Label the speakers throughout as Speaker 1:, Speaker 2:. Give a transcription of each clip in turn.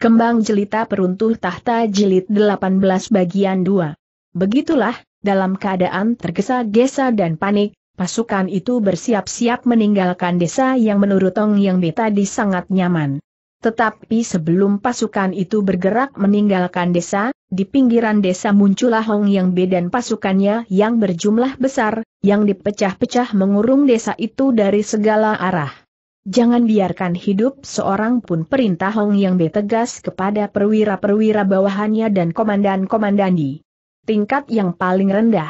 Speaker 1: Kembang Jelita Peruntuh Tahta Jilid 18 Bagian 2. Begitulah, dalam keadaan tergesa-gesa dan panik, pasukan itu bersiap-siap meninggalkan desa yang menurut Tong Yang Be tadi sangat nyaman. Tetapi sebelum pasukan itu bergerak meninggalkan desa, di pinggiran desa muncullah Hong Yang B dan pasukannya yang berjumlah besar, yang dipecah-pecah mengurung desa itu dari segala arah. Jangan biarkan hidup seorang pun perintah Hong Yang betegas kepada perwira-perwira bawahannya dan komandan-komandan di tingkat yang paling rendah.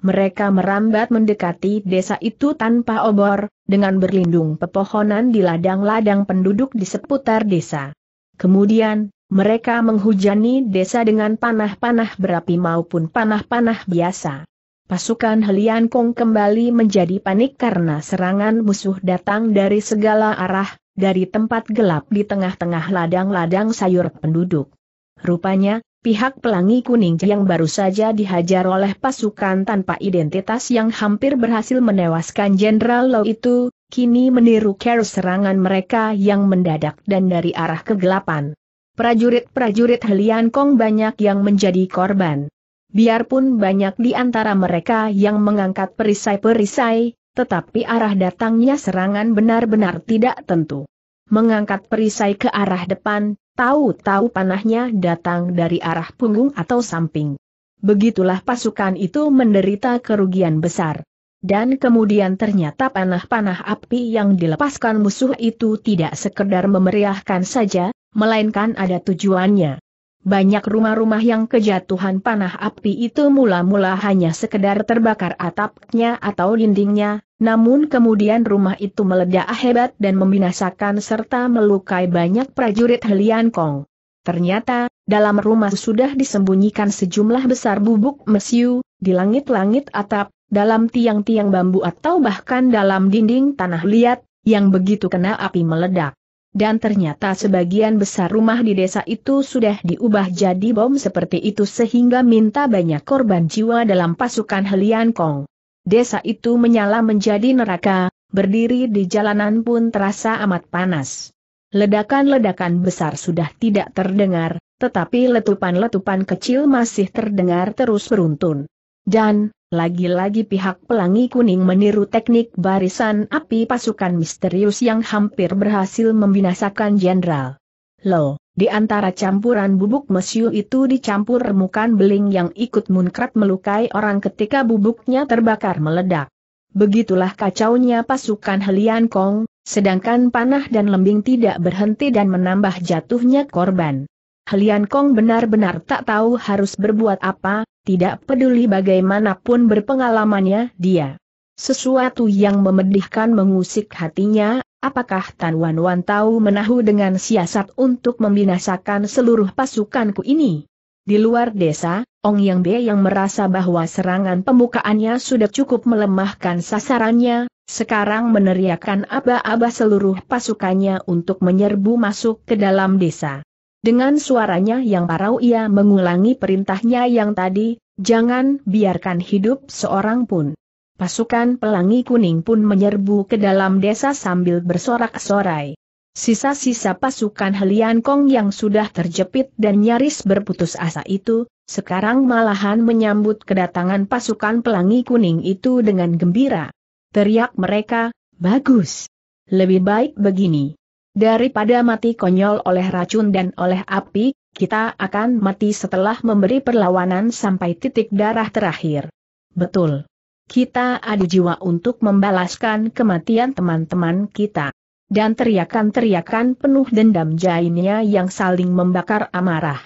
Speaker 1: Mereka merambat mendekati desa itu tanpa obor, dengan berlindung pepohonan di ladang-ladang penduduk di seputar desa. Kemudian, mereka menghujani desa dengan panah-panah berapi maupun panah-panah biasa. Pasukan Helian Kong kembali menjadi panik karena serangan musuh datang dari segala arah, dari tempat gelap di tengah-tengah ladang-ladang sayur penduduk. Rupanya, pihak pelangi kuning yang baru saja dihajar oleh pasukan tanpa identitas yang hampir berhasil menewaskan Jenderal Law itu, kini meniru care serangan mereka yang mendadak dan dari arah kegelapan. Prajurit-prajurit Helian Kong banyak yang menjadi korban. Biarpun banyak di antara mereka yang mengangkat perisai-perisai, tetapi arah datangnya serangan benar-benar tidak tentu. Mengangkat perisai ke arah depan, tahu-tahu panahnya datang dari arah punggung atau samping. Begitulah pasukan itu menderita kerugian besar. Dan kemudian ternyata panah-panah api yang dilepaskan musuh itu tidak sekedar memeriahkan saja, melainkan ada tujuannya. Banyak rumah-rumah yang kejatuhan panah api itu mula-mula hanya sekedar terbakar atapnya atau dindingnya, namun kemudian rumah itu meledak hebat dan membinasakan serta melukai banyak prajurit Helian Kong. Ternyata, dalam rumah sudah disembunyikan sejumlah besar bubuk mesiu, di langit-langit atap, dalam tiang-tiang bambu atau bahkan dalam dinding tanah liat, yang begitu kena api meledak. Dan ternyata sebagian besar rumah di desa itu sudah diubah jadi bom seperti itu sehingga minta banyak korban jiwa dalam pasukan Helian Kong. Desa itu menyala menjadi neraka, berdiri di jalanan pun terasa amat panas. Ledakan-ledakan besar sudah tidak terdengar, tetapi letupan-letupan kecil masih terdengar terus beruntun. Dan, lagi-lagi pihak pelangi kuning meniru teknik barisan api pasukan misterius yang hampir berhasil membinasakan jenderal. Lo, di antara campuran bubuk mesiu itu dicampur remukan beling yang ikut munkrat melukai orang ketika bubuknya terbakar meledak. Begitulah kacaunya pasukan Helian Kong, sedangkan panah dan lembing tidak berhenti dan menambah jatuhnya korban. Helian Kong benar-benar tak tahu harus berbuat apa, tidak peduli bagaimanapun berpengalamannya dia. Sesuatu yang memedihkan mengusik hatinya, apakah Tan Wan Wan tahu menahu dengan siasat untuk membinasakan seluruh pasukanku ini? Di luar desa, Ong Yang Be yang merasa bahwa serangan pemukaannya sudah cukup melemahkan sasarannya, sekarang meneriakkan aba-aba seluruh pasukannya untuk menyerbu masuk ke dalam desa. Dengan suaranya yang parau ia mengulangi perintahnya yang tadi, jangan biarkan hidup seorang pun. Pasukan pelangi kuning pun menyerbu ke dalam desa sambil bersorak-sorai. Sisa-sisa pasukan Helian Kong yang sudah terjepit dan nyaris berputus asa itu, sekarang malahan menyambut kedatangan pasukan pelangi kuning itu dengan gembira. Teriak mereka, bagus. Lebih baik begini. Daripada mati konyol oleh racun dan oleh api, kita akan mati setelah memberi perlawanan sampai titik darah terakhir. Betul. Kita ada jiwa untuk membalaskan kematian teman-teman kita. Dan teriakan-teriakan penuh dendam jainnya yang saling membakar amarah.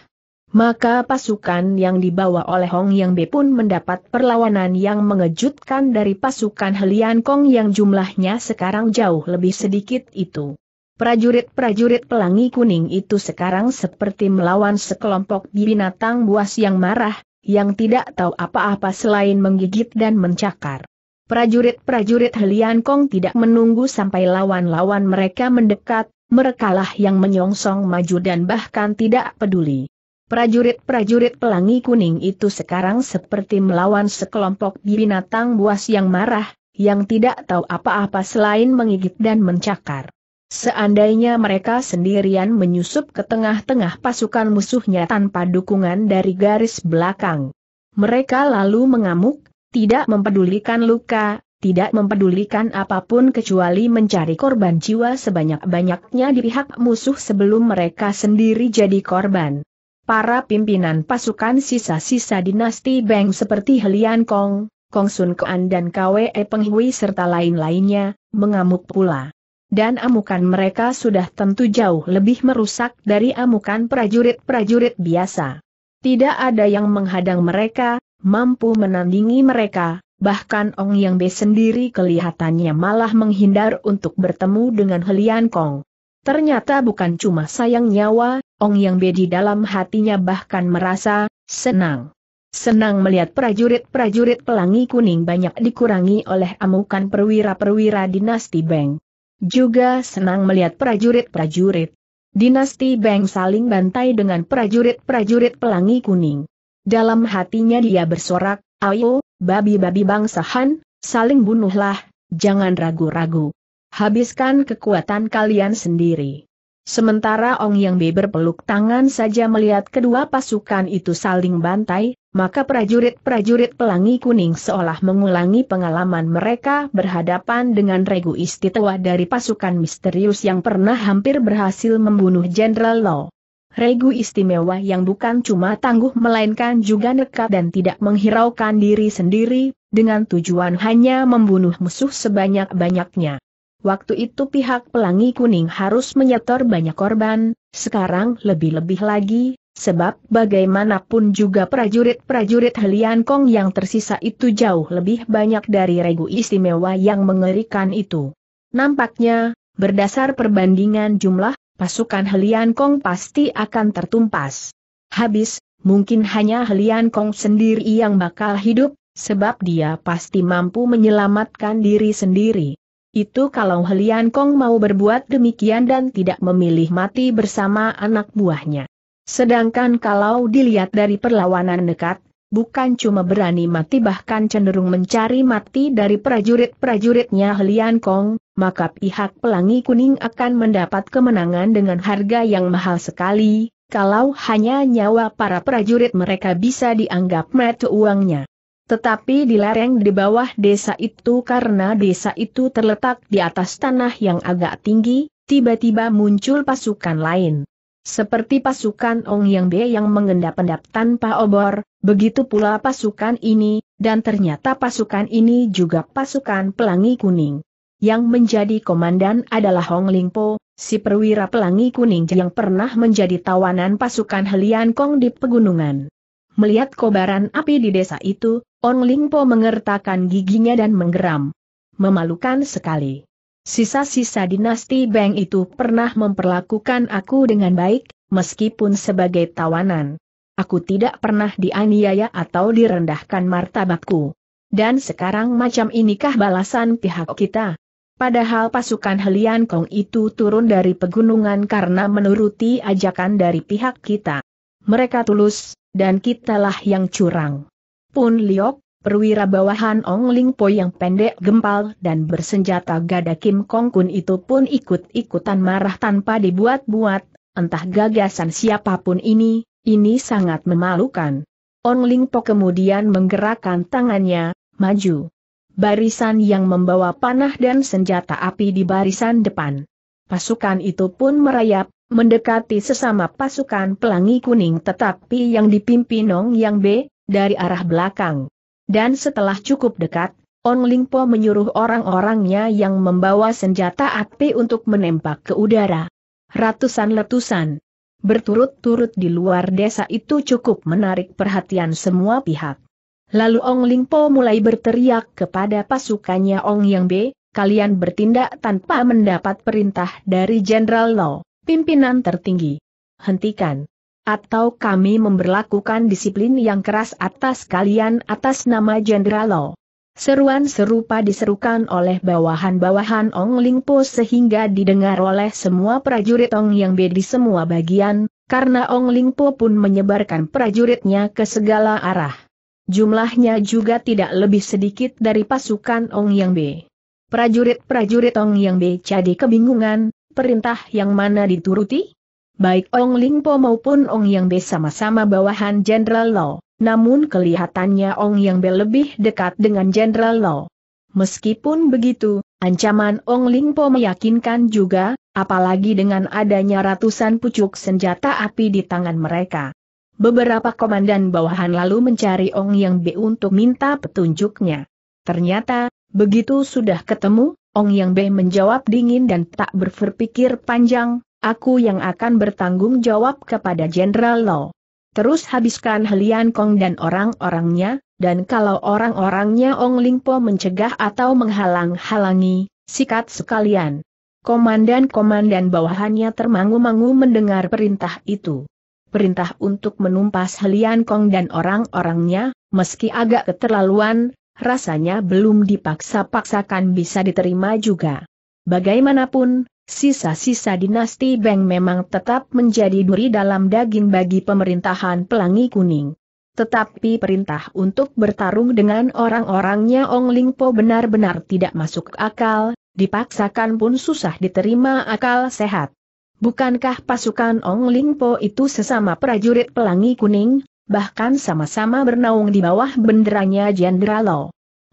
Speaker 1: Maka pasukan yang dibawa oleh Hong Yang Be pun mendapat perlawanan yang mengejutkan dari pasukan Helian Kong yang jumlahnya sekarang jauh lebih sedikit itu. Prajurit-prajurit pelangi kuning itu sekarang seperti melawan sekelompok binatang buas yang marah, yang tidak tahu apa-apa selain menggigit dan mencakar. Prajurit-prajurit Helian Kong tidak menunggu sampai lawan-lawan mereka mendekat, merekalah yang menyongsong maju dan bahkan tidak peduli. Prajurit-prajurit pelangi kuning itu sekarang seperti melawan sekelompok binatang buas yang marah, yang tidak tahu apa-apa selain menggigit dan mencakar. Seandainya mereka sendirian menyusup ke tengah-tengah pasukan musuhnya tanpa dukungan dari garis belakang. Mereka lalu mengamuk, tidak mempedulikan luka, tidak mempedulikan apapun kecuali mencari korban jiwa sebanyak-banyaknya di pihak musuh sebelum mereka sendiri jadi korban. Para pimpinan pasukan sisa-sisa dinasti Beng seperti Helian Kong, Kong Sun Kuan dan Kwe Penghui serta lain-lainnya, mengamuk pula dan amukan mereka sudah tentu jauh lebih merusak dari amukan prajurit-prajurit biasa. Tidak ada yang menghadang mereka, mampu menandingi mereka, bahkan Ong Yang Be sendiri kelihatannya malah menghindar untuk bertemu dengan Helian Kong. Ternyata bukan cuma sayang nyawa, Ong Yang Be di dalam hatinya bahkan merasa senang. Senang melihat prajurit-prajurit pelangi kuning banyak dikurangi oleh amukan perwira-perwira dinasti Beng juga senang melihat prajurit-prajurit. Dinasti Beng saling bantai dengan prajurit-prajurit pelangi kuning. Dalam hatinya dia bersorak, ayo, babi-babi bangsa Han, saling bunuhlah, jangan ragu-ragu. Habiskan kekuatan kalian sendiri. Sementara Ong Yang Bei berpeluk tangan saja melihat kedua pasukan itu saling bantai, maka prajurit-prajurit pelangi kuning seolah mengulangi pengalaman mereka berhadapan dengan regu istimewa dari pasukan misterius yang pernah hampir berhasil membunuh Jenderal Lo. Regu istimewa yang bukan cuma tangguh melainkan juga nekat dan tidak menghiraukan diri sendiri, dengan tujuan hanya membunuh musuh sebanyak-banyaknya. Waktu itu pihak Pelangi Kuning harus menyetor banyak korban, sekarang lebih-lebih lagi, sebab bagaimanapun juga prajurit-prajurit Helian Kong yang tersisa itu jauh lebih banyak dari regu istimewa yang mengerikan itu. Nampaknya, berdasar perbandingan jumlah, pasukan Helian Kong pasti akan tertumpas. Habis, mungkin hanya Helian Kong sendiri yang bakal hidup, sebab dia pasti mampu menyelamatkan diri sendiri. Itu kalau Helian Kong mau berbuat demikian dan tidak memilih mati bersama anak buahnya. Sedangkan kalau dilihat dari perlawanan dekat, bukan cuma berani mati bahkan cenderung mencari mati dari prajurit-prajuritnya Helian Kong, maka pihak pelangi kuning akan mendapat kemenangan dengan harga yang mahal sekali, kalau hanya nyawa para prajurit mereka bisa dianggap mata uangnya. Tetapi di lereng di bawah desa itu karena desa itu terletak di atas tanah yang agak tinggi, tiba-tiba muncul pasukan lain. Seperti pasukan Ong Yang Be yang mengendap-endap tanpa obor, begitu pula pasukan ini, dan ternyata pasukan ini juga pasukan pelangi kuning. Yang menjadi komandan adalah Hong Ling Po, si perwira pelangi kuning yang pernah menjadi tawanan pasukan Helian Kong di pegunungan. Melihat kobaran api di desa itu, Ong Lingpo mengertakkan giginya dan menggeram. Memalukan sekali. Sisa-sisa dinasti Beng itu pernah memperlakukan aku dengan baik, meskipun sebagai tawanan. Aku tidak pernah dianiaya atau direndahkan martabatku. Dan sekarang macam inikah balasan pihak kita? Padahal pasukan Helian Kong itu turun dari pegunungan karena menuruti ajakan dari pihak kita. Mereka tulus, dan kitalah yang curang. Pun Liok, perwira bawahan Ong Ling Po yang pendek gempal dan bersenjata gada Kim Kong Kun itu pun ikut-ikutan marah tanpa dibuat-buat, entah gagasan siapapun ini, ini sangat memalukan. Ong Ling Po kemudian menggerakkan tangannya, maju. Barisan yang membawa panah dan senjata api di barisan depan. Pasukan itu pun merayap, mendekati sesama pasukan pelangi kuning tetapi yang dipimpin Ong Yang B, dari arah belakang. Dan setelah cukup dekat, Ong Lingpo menyuruh orang-orangnya yang membawa senjata api untuk menembak ke udara. Ratusan letusan berturut-turut di luar desa itu cukup menarik perhatian semua pihak. Lalu Ong Lingpo mulai berteriak kepada pasukannya Ong Yang B, kalian bertindak tanpa mendapat perintah dari Jenderal Lo, pimpinan tertinggi. Hentikan. Atau kami memberlakukan disiplin yang keras atas kalian atas nama Jenderal Lo. Seruan serupa diserukan oleh bawahan-bawahan Ong Ling Po sehingga didengar oleh semua prajurit Ong Yang B di semua bagian, karena Ong Ling Po pun menyebarkan prajuritnya ke segala arah. Jumlahnya juga tidak lebih sedikit dari pasukan Ong Yang B. Prajurit-prajurit Ong Yang B jadi kebingungan, perintah yang mana dituruti? baik Ong Lingpo maupun Ong Yang Be sama-sama bawahan Jenderal Lo. namun kelihatannya Ong Yang Be lebih dekat dengan Jenderal Lo. Meskipun begitu, ancaman Ong Lingpo meyakinkan juga, apalagi dengan adanya ratusan pucuk senjata api di tangan mereka. Beberapa komandan bawahan lalu mencari Ong Yang Be untuk minta petunjuknya. Ternyata, begitu sudah ketemu, Ong Yang Be menjawab dingin dan tak berpikir panjang, Aku yang akan bertanggung jawab kepada Jenderal Lo. Terus habiskan Helian Kong dan orang-orangnya, dan kalau orang-orangnya Ong Lingpo mencegah atau menghalang-halangi, sikat sekalian. Komandan-komandan bawahannya termangu-mangu mendengar perintah itu. Perintah untuk menumpas Helian Kong dan orang-orangnya, meski agak keterlaluan, rasanya belum dipaksa-paksakan bisa diterima juga. Bagaimanapun, Sisa-sisa dinasti Beng memang tetap menjadi duri dalam daging bagi pemerintahan Pelangi Kuning. Tetapi perintah untuk bertarung dengan orang-orangnya Ong Lingpo benar-benar tidak masuk akal, dipaksakan pun susah diterima akal sehat. Bukankah pasukan Ong Lingpo itu sesama prajurit Pelangi Kuning, bahkan sama-sama bernaung di bawah benderanya Jenderal Lo?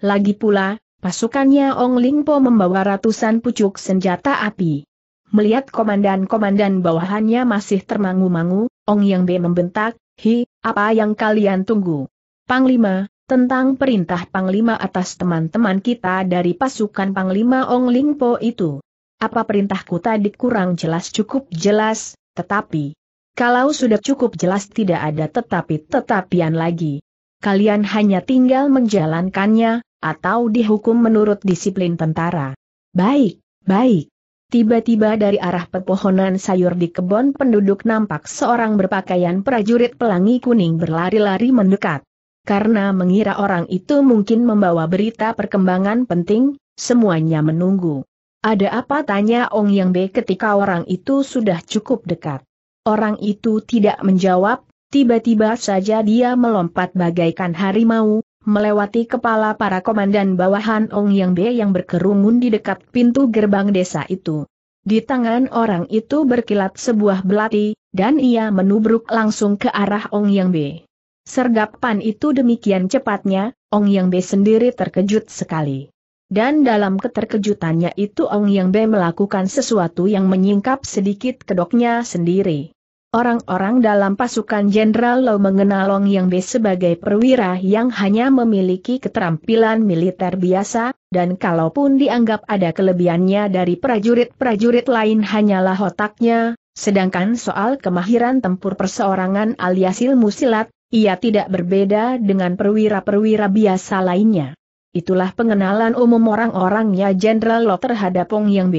Speaker 1: Lagi pula, Pasukannya Ong Lingpo membawa ratusan pucuk senjata api. Melihat komandan-komandan bawahannya masih termangu-mangu, Ong Yang B membentak, Hi, apa yang kalian tunggu? Panglima, tentang perintah Panglima atas teman-teman kita dari pasukan Panglima Ong Lingpo itu. Apa perintahku tadi kurang jelas cukup jelas, tetapi... Kalau sudah cukup jelas tidak ada tetapi-tetapian lagi. Kalian hanya tinggal menjalankannya, atau dihukum menurut disiplin tentara. Baik, baik. Tiba-tiba dari arah pepohonan sayur di kebun penduduk nampak seorang berpakaian prajurit pelangi kuning berlari-lari mendekat. Karena mengira orang itu mungkin membawa berita perkembangan penting, semuanya menunggu. Ada apa tanya Ong Yang B ketika orang itu sudah cukup dekat. Orang itu tidak menjawab, Tiba-tiba saja dia melompat bagaikan harimau, melewati kepala para komandan bawahan Ong Yang Be yang berkerumun di dekat pintu gerbang desa itu. Di tangan orang itu berkilat sebuah belati, dan ia menubruk langsung ke arah Ong Yang Be. Sergapan itu demikian cepatnya, Ong Yang Be sendiri terkejut sekali. Dan dalam keterkejutannya itu Ong Yang Be melakukan sesuatu yang menyingkap sedikit kedoknya sendiri. Orang-orang dalam pasukan Jenderal Lo mengenal Long Yang B sebagai perwira yang hanya memiliki keterampilan militer biasa, dan kalaupun dianggap ada kelebihannya dari prajurit-prajurit lain hanyalah otaknya, sedangkan soal kemahiran tempur perseorangan alias ilmu silat, ia tidak berbeda dengan perwira-perwira biasa lainnya. Itulah pengenalan umum orang-orangnya Jenderal Lo terhadap Long Yang B.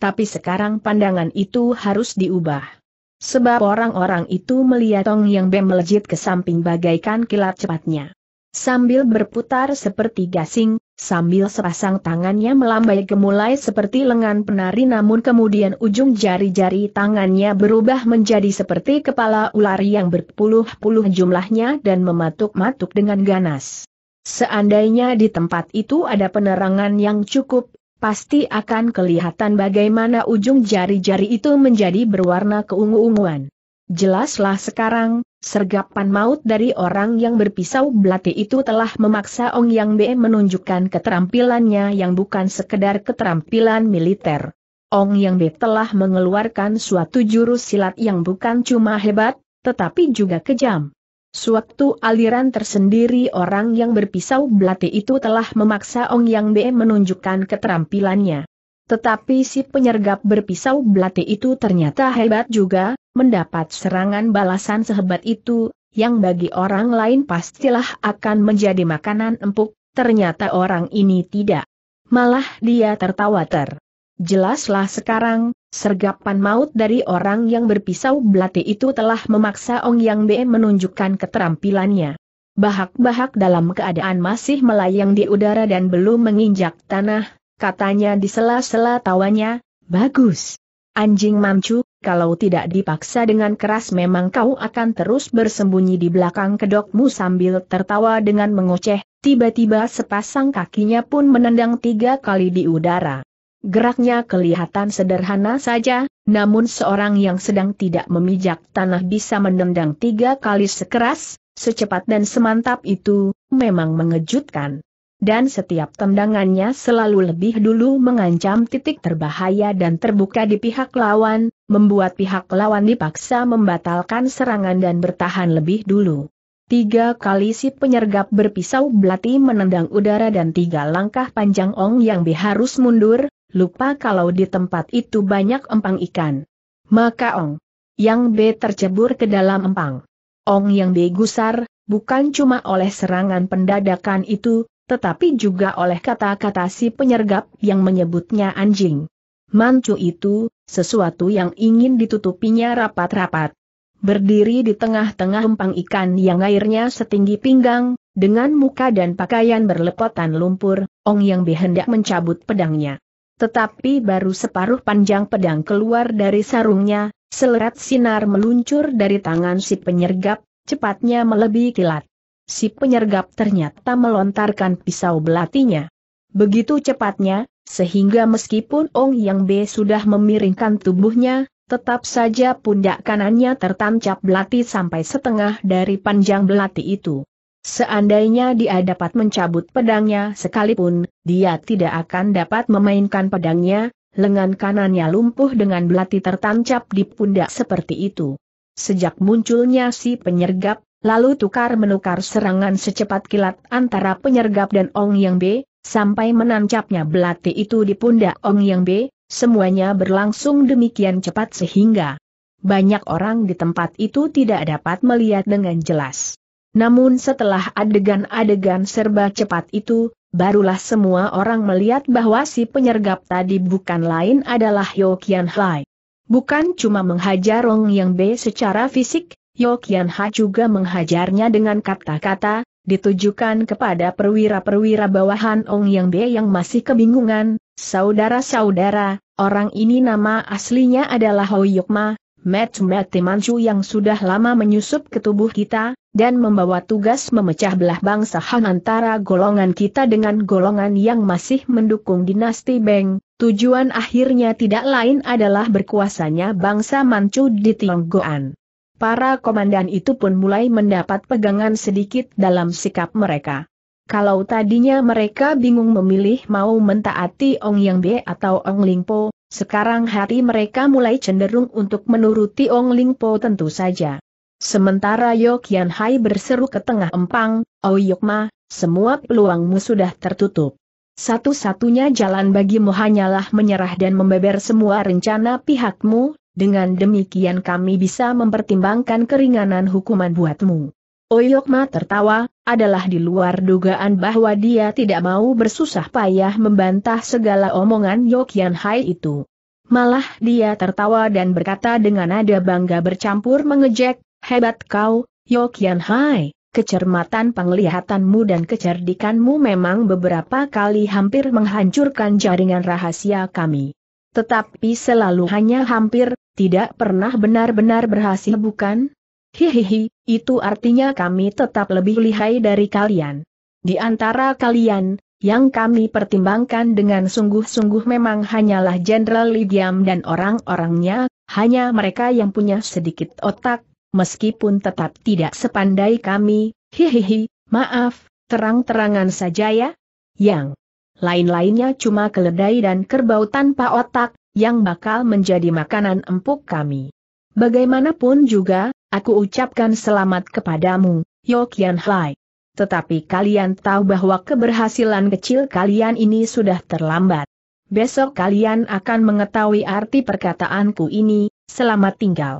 Speaker 1: Tapi sekarang pandangan itu harus diubah. Sebab orang-orang itu melihat Tong Yang Be melejit ke samping bagaikan kilat cepatnya. Sambil berputar seperti gasing, sambil sepasang tangannya melambai gemulai seperti lengan penari namun kemudian ujung jari-jari tangannya berubah menjadi seperti kepala ular yang berpuluh-puluh jumlahnya dan mematuk-matuk dengan ganas. Seandainya di tempat itu ada penerangan yang cukup, pasti akan kelihatan bagaimana ujung jari-jari itu menjadi berwarna keungu-unguan. Jelaslah sekarang, sergapan maut dari orang yang berpisau belati itu telah memaksa Ong Yang Be menunjukkan keterampilannya yang bukan sekedar keterampilan militer. Ong Yang Be telah mengeluarkan suatu jurus silat yang bukan cuma hebat, tetapi juga kejam. Suatu aliran tersendiri orang yang berpisau belati itu telah memaksa Ong Yang Be menunjukkan keterampilannya. Tetapi si penyergap berpisau belati itu ternyata hebat juga, mendapat serangan balasan sehebat itu, yang bagi orang lain pastilah akan menjadi makanan empuk, ternyata orang ini tidak. Malah dia tertawa ter. Jelaslah sekarang, Sergapan maut dari orang yang berpisau belati itu telah memaksa Ong Yang Be menunjukkan keterampilannya. Bahak-bahak dalam keadaan masih melayang di udara dan belum menginjak tanah, katanya di sela-sela tawanya, bagus. Anjing mamcu, kalau tidak dipaksa dengan keras memang kau akan terus bersembunyi di belakang kedokmu sambil tertawa dengan mengoceh, tiba-tiba sepasang kakinya pun menendang tiga kali di udara. Geraknya kelihatan sederhana saja, namun seorang yang sedang tidak memijak tanah bisa menendang tiga kali sekeras, secepat dan semantap itu, memang mengejutkan. Dan setiap tendangannya selalu lebih dulu mengancam titik terbahaya dan terbuka di pihak lawan, membuat pihak lawan dipaksa membatalkan serangan dan bertahan lebih dulu. Tiga kali si penyergap berpisau belati menendang udara dan tiga langkah panjang Ong Yang Bi harus mundur, lupa kalau di tempat itu banyak empang ikan. Maka Ong Yang B tercebur ke dalam empang. Ong Yang B gusar, bukan cuma oleh serangan pendadakan itu, tetapi juga oleh kata-kata si penyergap yang menyebutnya anjing. Mancu itu, sesuatu yang ingin ditutupinya rapat-rapat berdiri di tengah-tengah empang ikan yang airnya setinggi pinggang, dengan muka dan pakaian berlepotan lumpur, Ong Yang Bi hendak mencabut pedangnya. Tetapi baru separuh panjang pedang keluar dari sarungnya, selerat sinar meluncur dari tangan si penyergap, cepatnya melebihi kilat. Si penyergap ternyata melontarkan pisau belatinya. Begitu cepatnya, sehingga meskipun Ong Yang B sudah memiringkan tubuhnya, Tetap saja pundak kanannya tertancap belati sampai setengah dari panjang belati itu. Seandainya dia dapat mencabut pedangnya sekalipun, dia tidak akan dapat memainkan pedangnya, lengan kanannya lumpuh dengan belati tertancap di pundak seperti itu. Sejak munculnya si penyergap, lalu tukar-menukar serangan secepat kilat antara penyergap dan Ong Yang B, sampai menancapnya belati itu di pundak Ong Yang B, Semuanya berlangsung demikian cepat sehingga banyak orang di tempat itu tidak dapat melihat dengan jelas. Namun setelah adegan-adegan serba cepat itu, barulah semua orang melihat bahwa si penyergap tadi bukan lain adalah Yo Kian Hai. Bukan cuma menghajar Rong Yang B secara fisik, Yo Kian Hai juga menghajarnya dengan kata-kata, ditujukan kepada perwira-perwira bawahan Ong Yang B yang masih kebingungan, Saudara-saudara, orang ini nama aslinya adalah Hoyokma, Met Met Timancu yang sudah lama menyusup ke tubuh kita, dan membawa tugas memecah belah bangsa Han antara golongan kita dengan golongan yang masih mendukung dinasti Beng, tujuan akhirnya tidak lain adalah berkuasanya bangsa Manchu di Tionggoan. Para komandan itu pun mulai mendapat pegangan sedikit dalam sikap mereka. Kalau tadinya mereka bingung memilih mau mentaati Ong Yang Be atau Ong Ling Po, sekarang hati mereka mulai cenderung untuk menuruti Ong Ling Po tentu saja. Sementara Yokian Hai berseru ke tengah empang, Oh Ma, semua peluangmu sudah tertutup. Satu-satunya jalan bagimu hanyalah menyerah dan membeber semua rencana pihakmu, dengan demikian kami bisa mempertimbangkan keringanan hukuman buatmu. Oyokma tertawa, adalah di luar dugaan bahwa dia tidak mau bersusah payah membantah segala omongan Yokian Hai itu. Malah dia tertawa dan berkata dengan nada bangga bercampur mengejek, hebat kau, Yokian Hai, kecermatan penglihatanmu dan kecerdikanmu memang beberapa kali hampir menghancurkan jaringan rahasia kami. Tetapi selalu hanya hampir, tidak pernah benar-benar berhasil bukan? Hihihi, itu artinya kami tetap lebih lihai dari kalian. Di antara kalian, yang kami pertimbangkan dengan sungguh-sungguh memang hanyalah Jenderal Lidiam dan orang-orangnya, hanya mereka yang punya sedikit otak, meskipun tetap tidak sepandai kami, hihihi, maaf, terang-terangan saja ya. Yang lain-lainnya cuma keledai dan kerbau tanpa otak, yang bakal menjadi makanan empuk kami. Bagaimanapun juga, Aku ucapkan selamat kepadamu, Yokian Hai. Tetapi kalian tahu bahwa keberhasilan kecil kalian ini sudah terlambat. Besok kalian akan mengetahui arti perkataanku ini, selamat tinggal.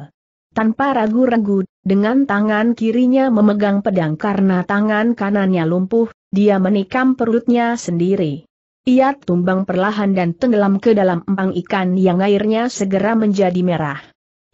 Speaker 1: Tanpa ragu-ragu, dengan tangan kirinya memegang pedang karena tangan kanannya lumpuh, dia menikam perutnya sendiri. Ia tumbang perlahan dan tenggelam ke dalam empang ikan yang airnya segera menjadi merah.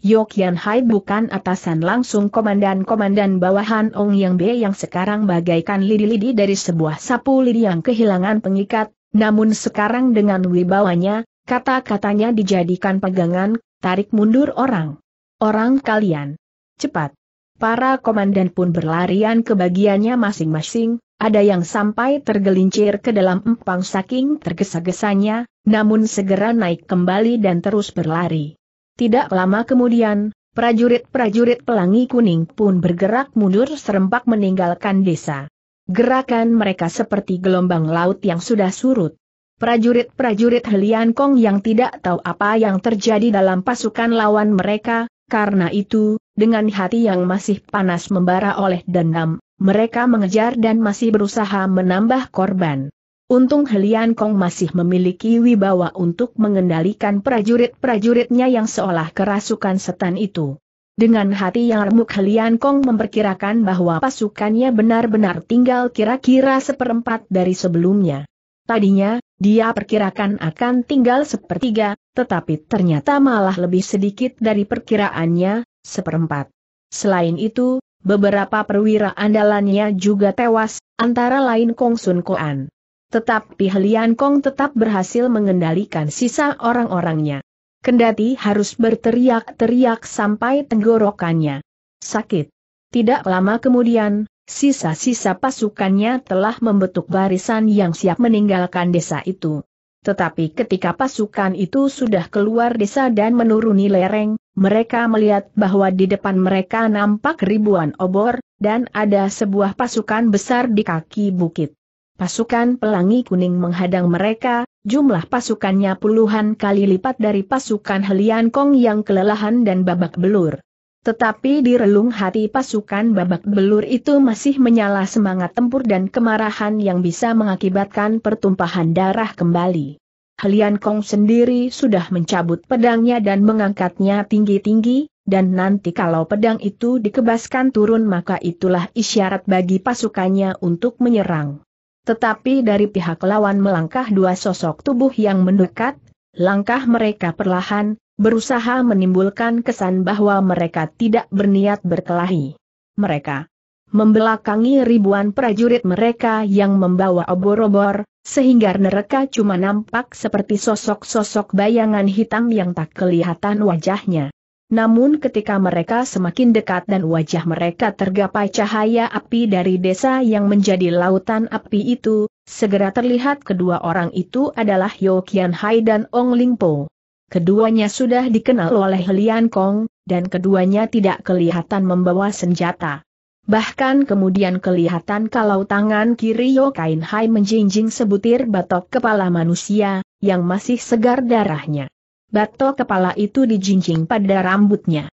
Speaker 1: Yokian Hai bukan atasan langsung komandan-komandan bawahan Ong Yang Be yang sekarang bagaikan lidi-lidi dari sebuah sapu lidi yang kehilangan pengikat, namun sekarang dengan wibawanya, kata-katanya dijadikan pegangan, tarik mundur orang. Orang kalian. Cepat. Para komandan pun berlarian ke bagiannya masing-masing, ada yang sampai tergelincir ke dalam empang saking tergesa-gesanya, namun segera naik kembali dan terus berlari. Tidak lama kemudian, prajurit-prajurit pelangi kuning pun bergerak mundur serempak meninggalkan desa. Gerakan mereka seperti gelombang laut yang sudah surut. Prajurit-prajurit Helian Kong yang tidak tahu apa yang terjadi dalam pasukan lawan mereka, karena itu, dengan hati yang masih panas membara oleh dendam, mereka mengejar dan masih berusaha menambah korban. Untung Helian Kong masih memiliki wibawa untuk mengendalikan prajurit-prajuritnya yang seolah kerasukan setan itu. Dengan hati yang remuk Helian Kong memperkirakan bahwa pasukannya benar-benar tinggal kira-kira seperempat dari sebelumnya. Tadinya, dia perkirakan akan tinggal sepertiga, tetapi ternyata malah lebih sedikit dari perkiraannya, seperempat. Selain itu, beberapa perwira andalannya juga tewas, antara lain Kong Sun Koan. Tetapi Helian Kong tetap berhasil mengendalikan sisa orang-orangnya. Kendati harus berteriak-teriak sampai tenggorokannya. Sakit. Tidak lama kemudian, sisa-sisa pasukannya telah membentuk barisan yang siap meninggalkan desa itu. Tetapi ketika pasukan itu sudah keluar desa dan menuruni lereng, mereka melihat bahwa di depan mereka nampak ribuan obor, dan ada sebuah pasukan besar di kaki bukit. Pasukan Pelangi Kuning menghadang mereka, jumlah pasukannya puluhan kali lipat dari pasukan Helian Kong yang kelelahan dan babak belur. Tetapi di relung hati pasukan babak belur itu masih menyala semangat tempur dan kemarahan yang bisa mengakibatkan pertumpahan darah kembali. Helian Kong sendiri sudah mencabut pedangnya dan mengangkatnya tinggi-tinggi, dan nanti kalau pedang itu dikebaskan turun maka itulah isyarat bagi pasukannya untuk menyerang. Tetapi dari pihak lawan melangkah dua sosok tubuh yang mendekat, langkah mereka perlahan, berusaha menimbulkan kesan bahwa mereka tidak berniat berkelahi. Mereka membelakangi ribuan prajurit mereka yang membawa obor-obor, sehingga neraka cuma nampak seperti sosok-sosok bayangan hitam yang tak kelihatan wajahnya. Namun ketika mereka semakin dekat dan wajah mereka tergapai cahaya api dari desa yang menjadi lautan api itu, segera terlihat kedua orang itu adalah Yo Kian Hai dan Ong Ling Po. Keduanya sudah dikenal oleh Lian Kong, dan keduanya tidak kelihatan membawa senjata. Bahkan kemudian kelihatan kalau tangan kiri Yo Kain Hai menjinjing sebutir batok kepala manusia, yang masih segar darahnya. Batok kepala itu dijinjing pada rambutnya.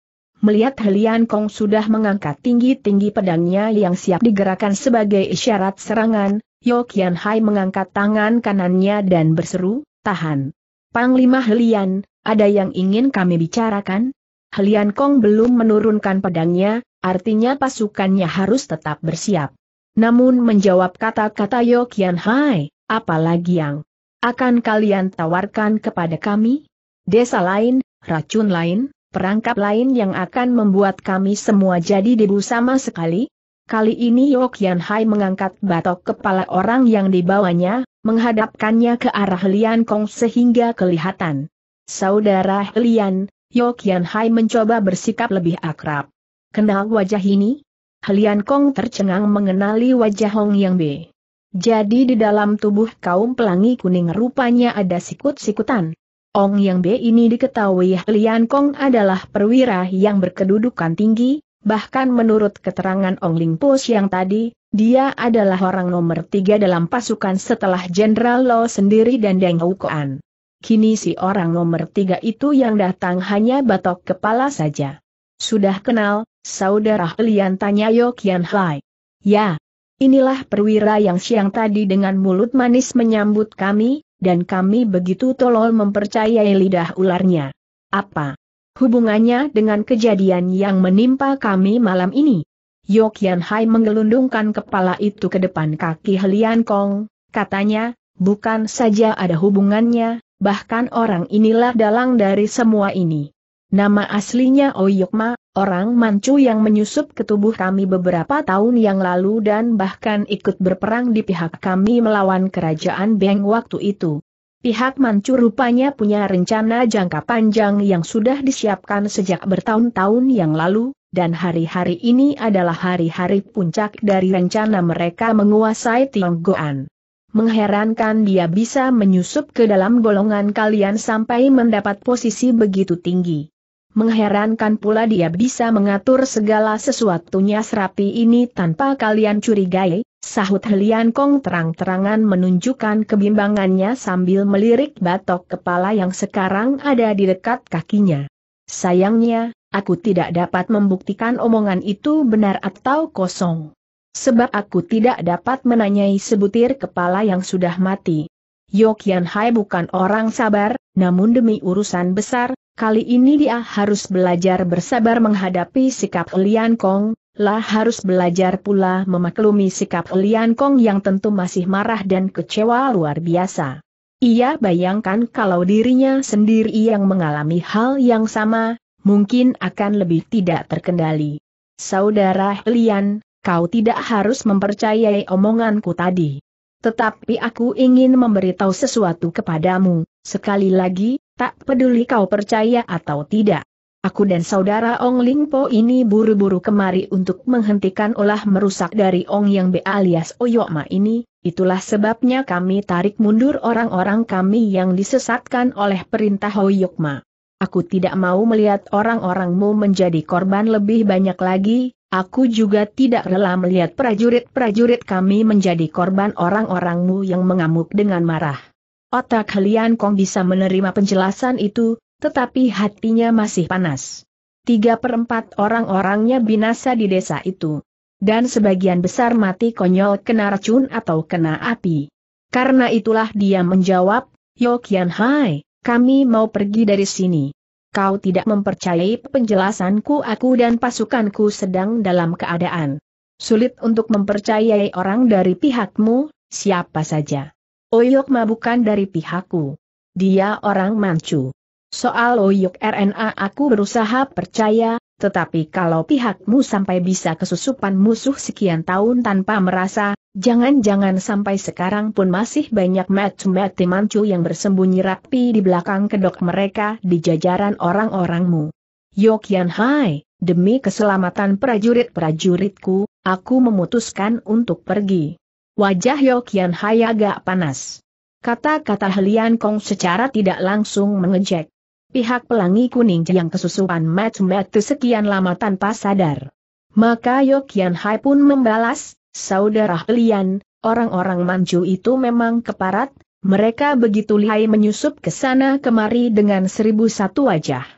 Speaker 1: Melihat Helian Kong sudah mengangkat tinggi-tinggi pedangnya yang siap digerakkan sebagai isyarat serangan, Yo Kian Hai mengangkat tangan kanannya dan berseru, tahan. Panglima Helian, ada yang ingin kami bicarakan? Helian Kong belum menurunkan pedangnya, artinya pasukannya harus tetap bersiap. Namun menjawab kata-kata Yo Kian Hai, apalagi yang akan kalian tawarkan kepada kami? desa lain, racun lain, perangkap lain yang akan membuat kami semua jadi debu sama sekali? Kali ini Yokian Hai mengangkat batok kepala orang yang dibawanya, menghadapkannya ke arah Lian Kong sehingga kelihatan. Saudara Lian, Yokian Hai mencoba bersikap lebih akrab. Kenal wajah ini? Lian Kong tercengang mengenali wajah Hong Yang B. Jadi di dalam tubuh kaum pelangi kuning rupanya ada sikut-sikutan. Ong Yang B ini diketahui Lian Kong adalah perwira yang berkedudukan tinggi, bahkan menurut keterangan Ong Ling Po yang tadi, dia adalah orang nomor tiga dalam pasukan setelah Jenderal Lo sendiri dan Deng Hukoan. Kini si orang nomor tiga itu yang datang hanya batok kepala saja. Sudah kenal, saudara Lian tanya Yo Kian Hai. Ya, inilah perwira yang siang tadi dengan mulut manis menyambut kami, dan kami begitu tolol mempercayai lidah ularnya. Apa hubungannya dengan kejadian yang menimpa kami malam ini? Yokian Hai menggelundungkan kepala itu ke depan kaki Helian Kong, katanya, bukan saja ada hubungannya, bahkan orang inilah dalang dari semua ini. Nama aslinya Oyokma, orang Manchu yang menyusup ke tubuh kami beberapa tahun yang lalu dan bahkan ikut berperang di pihak kami melawan kerajaan Beng waktu itu. Pihak Manchu rupanya punya rencana jangka panjang yang sudah disiapkan sejak bertahun-tahun yang lalu, dan hari-hari ini adalah hari-hari puncak dari rencana mereka menguasai Tionggoan. Mengherankan dia bisa menyusup ke dalam golongan kalian sampai mendapat posisi begitu tinggi. Mengherankan pula dia bisa mengatur segala sesuatunya serapi ini tanpa kalian curigai, sahut Helian Kong terang-terangan menunjukkan kebimbangannya sambil melirik batok kepala yang sekarang ada di dekat kakinya. Sayangnya, aku tidak dapat membuktikan omongan itu benar atau kosong. Sebab aku tidak dapat menanyai sebutir kepala yang sudah mati. Yokian Hai bukan orang sabar, namun demi urusan besar, Kali ini dia harus belajar bersabar menghadapi sikap Lian Kong, lah harus belajar pula memaklumi sikap Lian Kong yang tentu masih marah dan kecewa luar biasa. Ia bayangkan kalau dirinya sendiri yang mengalami hal yang sama, mungkin akan lebih tidak terkendali. Saudara Lian, kau tidak harus mempercayai omonganku tadi. Tetapi aku ingin memberitahu sesuatu kepadamu, sekali lagi, Tak peduli kau percaya atau tidak. Aku dan saudara Ong Lingpo ini buru-buru kemari untuk menghentikan olah merusak dari Ong Yang Be alias Oyokma ini, itulah sebabnya kami tarik mundur orang-orang kami yang disesatkan oleh perintah Oyokma. Aku tidak mau melihat orang-orangmu menjadi korban lebih banyak lagi, aku juga tidak rela melihat prajurit-prajurit kami menjadi korban orang-orangmu yang mengamuk dengan marah. Otak kalian Kong bisa menerima penjelasan itu, tetapi hatinya masih panas. Tiga perempat orang-orangnya binasa di desa itu. Dan sebagian besar mati konyol kena racun atau kena api. Karena itulah dia menjawab, Yo Kian Hai, kami mau pergi dari sini. Kau tidak mempercayai penjelasanku aku dan pasukanku sedang dalam keadaan. Sulit untuk mempercayai orang dari pihakmu, siapa saja. Oyok bukan dari pihakku. Dia orang Manchu. Soal Oyok RNA aku berusaha percaya, tetapi kalau pihakmu sampai bisa kesusupan musuh sekian tahun tanpa merasa, jangan-jangan sampai sekarang pun masih banyak mati-mati mancu yang bersembunyi rapi di belakang kedok mereka di jajaran orang-orangmu. Yan Hai, demi keselamatan prajurit-prajuritku, aku memutuskan untuk pergi. Wajah Yokian Hai agak panas. Kata-kata Helian Kong secara tidak langsung mengejek. Pihak pelangi kuning yang kesusupan match matu sekian lama tanpa sadar. Maka Yokian Hai pun membalas, Saudara Helian, orang-orang Manju itu memang keparat, mereka begitu lihai menyusup ke sana kemari dengan seribu satu wajah.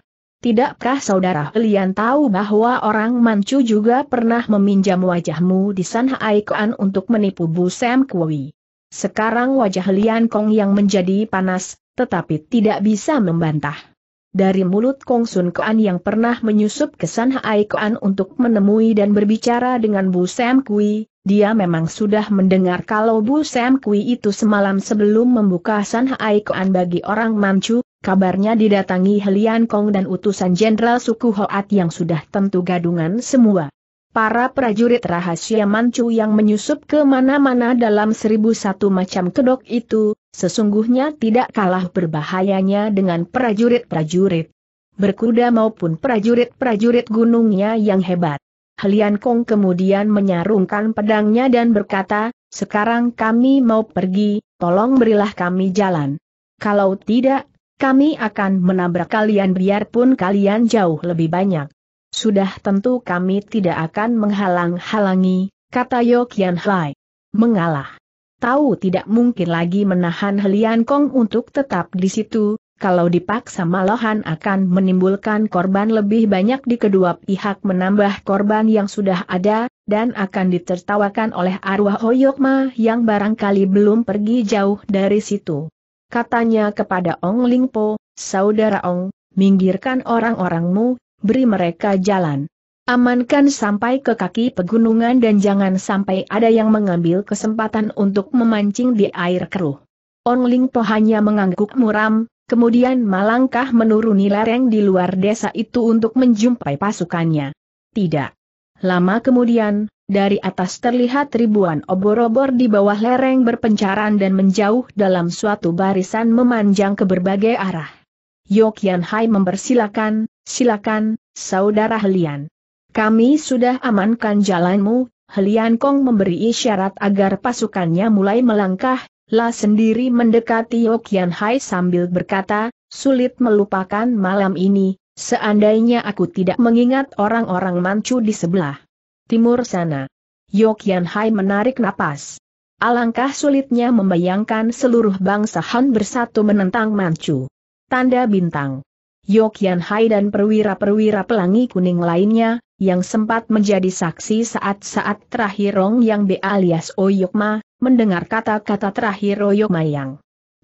Speaker 1: Tidakkah saudara Helian tahu bahwa orang Manchu juga pernah meminjam wajahmu di Sanhai Kuan untuk menipu Bu Sam Kui? Sekarang wajah Lian Kong yang menjadi panas, tetapi tidak bisa membantah. Dari mulut Kong Sun Kuan yang pernah menyusup ke Sanhai Kuan untuk menemui dan berbicara dengan Bu Sam Kui, dia memang sudah mendengar kalau Bu Sam Kui itu semalam sebelum membuka Sanhai Kuan bagi orang Manchu, Kabarnya didatangi Helian Kong dan utusan Jenderal Suku Hoat yang sudah tentu gadungan semua. Para prajurit rahasia Manchu yang menyusup ke mana-mana dalam seribu satu macam kedok itu, sesungguhnya tidak kalah berbahayanya dengan prajurit-prajurit berkuda maupun prajurit-prajurit gunungnya yang hebat. Helian Kong kemudian menyarungkan pedangnya dan berkata, sekarang kami mau pergi, tolong berilah kami jalan. Kalau tidak, kami akan menabrak kalian biarpun kalian jauh lebih banyak. Sudah tentu kami tidak akan menghalang-halangi, kata Yokian Hai. Mengalah. Tahu tidak mungkin lagi menahan Helian Kong untuk tetap di situ, kalau dipaksa malahan akan menimbulkan korban lebih banyak di kedua pihak menambah korban yang sudah ada, dan akan ditertawakan oleh arwah Hoyokma yang barangkali belum pergi jauh dari situ. Katanya kepada Ong Lingpo, Saudara Ong, minggirkan orang-orangmu, beri mereka jalan. Amankan sampai ke kaki pegunungan dan jangan sampai ada yang mengambil kesempatan untuk memancing di air keruh. Ong Lingpo hanya mengangguk muram, kemudian malangkah menuruni lereng di luar desa itu untuk menjumpai pasukannya. Tidak. Lama kemudian, dari atas terlihat ribuan obor-obor di bawah lereng berpencaran dan menjauh dalam suatu barisan memanjang ke berbagai arah. Yokian Hai mempersilakan, silakan, saudara Helian. Kami sudah amankan jalanmu, Helian Kong memberi isyarat agar pasukannya mulai melangkah, lah sendiri mendekati Yokian Hai sambil berkata, sulit melupakan malam ini, seandainya aku tidak mengingat orang-orang mancu di sebelah timur sana. Yok Hai menarik napas. Alangkah sulitnya membayangkan seluruh bangsa Han bersatu menentang Manchu. Tanda bintang. Yok Hai dan perwira-perwira pelangi kuning lainnya, yang sempat menjadi saksi saat-saat terakhir Rong Yang Be alias Oyokma, oh mendengar kata-kata terakhir Oyokma oh yang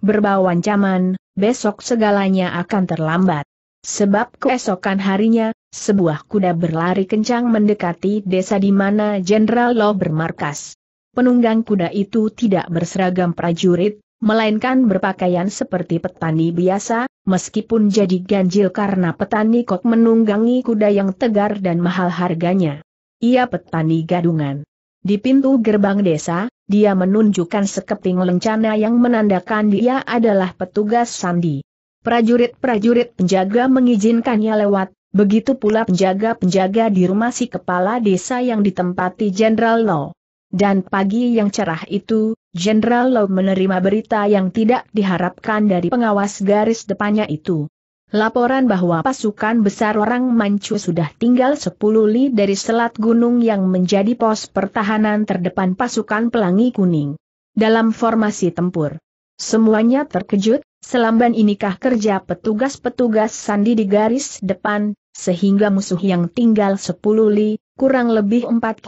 Speaker 1: berbau ancaman, besok segalanya akan terlambat. Sebab keesokan harinya, sebuah kuda berlari kencang mendekati desa di mana Jenderal Lo bermarkas. Penunggang kuda itu tidak berseragam prajurit, melainkan berpakaian seperti petani biasa, meskipun jadi ganjil karena petani kok menunggangi kuda yang tegar dan mahal harganya. Ia petani gadungan. Di pintu gerbang desa, dia menunjukkan sekeping lencana yang menandakan dia adalah petugas sandi. Prajurit-prajurit penjaga mengizinkannya lewat, begitu pula penjaga-penjaga di rumah si kepala desa yang ditempati Jenderal Lo. Dan pagi yang cerah itu, Jenderal Lo menerima berita yang tidak diharapkan dari pengawas garis depannya itu. Laporan bahwa pasukan besar orang Manchu sudah tinggal 10 li dari selat gunung yang menjadi pos pertahanan terdepan pasukan pelangi kuning. Dalam formasi tempur, Semuanya terkejut, selamban inikah kerja petugas-petugas sandi di garis depan, sehingga musuh yang tinggal 10 li, kurang lebih 4,5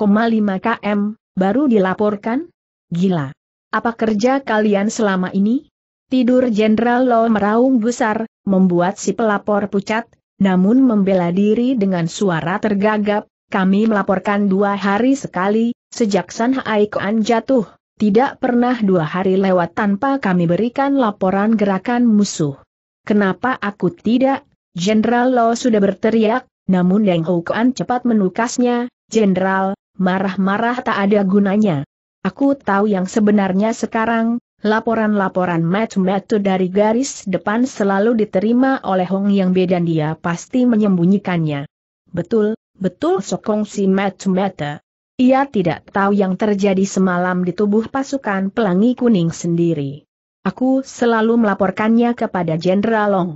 Speaker 1: km, baru dilaporkan? Gila! Apa kerja kalian selama ini? Tidur Jenderal Lo meraung besar, membuat si pelapor pucat, namun membela diri dengan suara tergagap, kami melaporkan dua hari sekali, sejak San Haikoan jatuh, tidak pernah dua hari lewat tanpa kami berikan laporan gerakan musuh. Kenapa aku tidak? Jenderal Lo sudah berteriak, namun Deng Houkuan cepat menukasnya, Jenderal, marah-marah tak ada gunanya. Aku tahu yang sebenarnya sekarang, laporan-laporan match metu dari garis depan selalu diterima oleh Hong Yang Be dan dia pasti menyembunyikannya. Betul, betul sokong si match metu ia tidak tahu yang terjadi semalam di tubuh pasukan pelangi kuning sendiri. Aku selalu melaporkannya kepada Jenderal Long.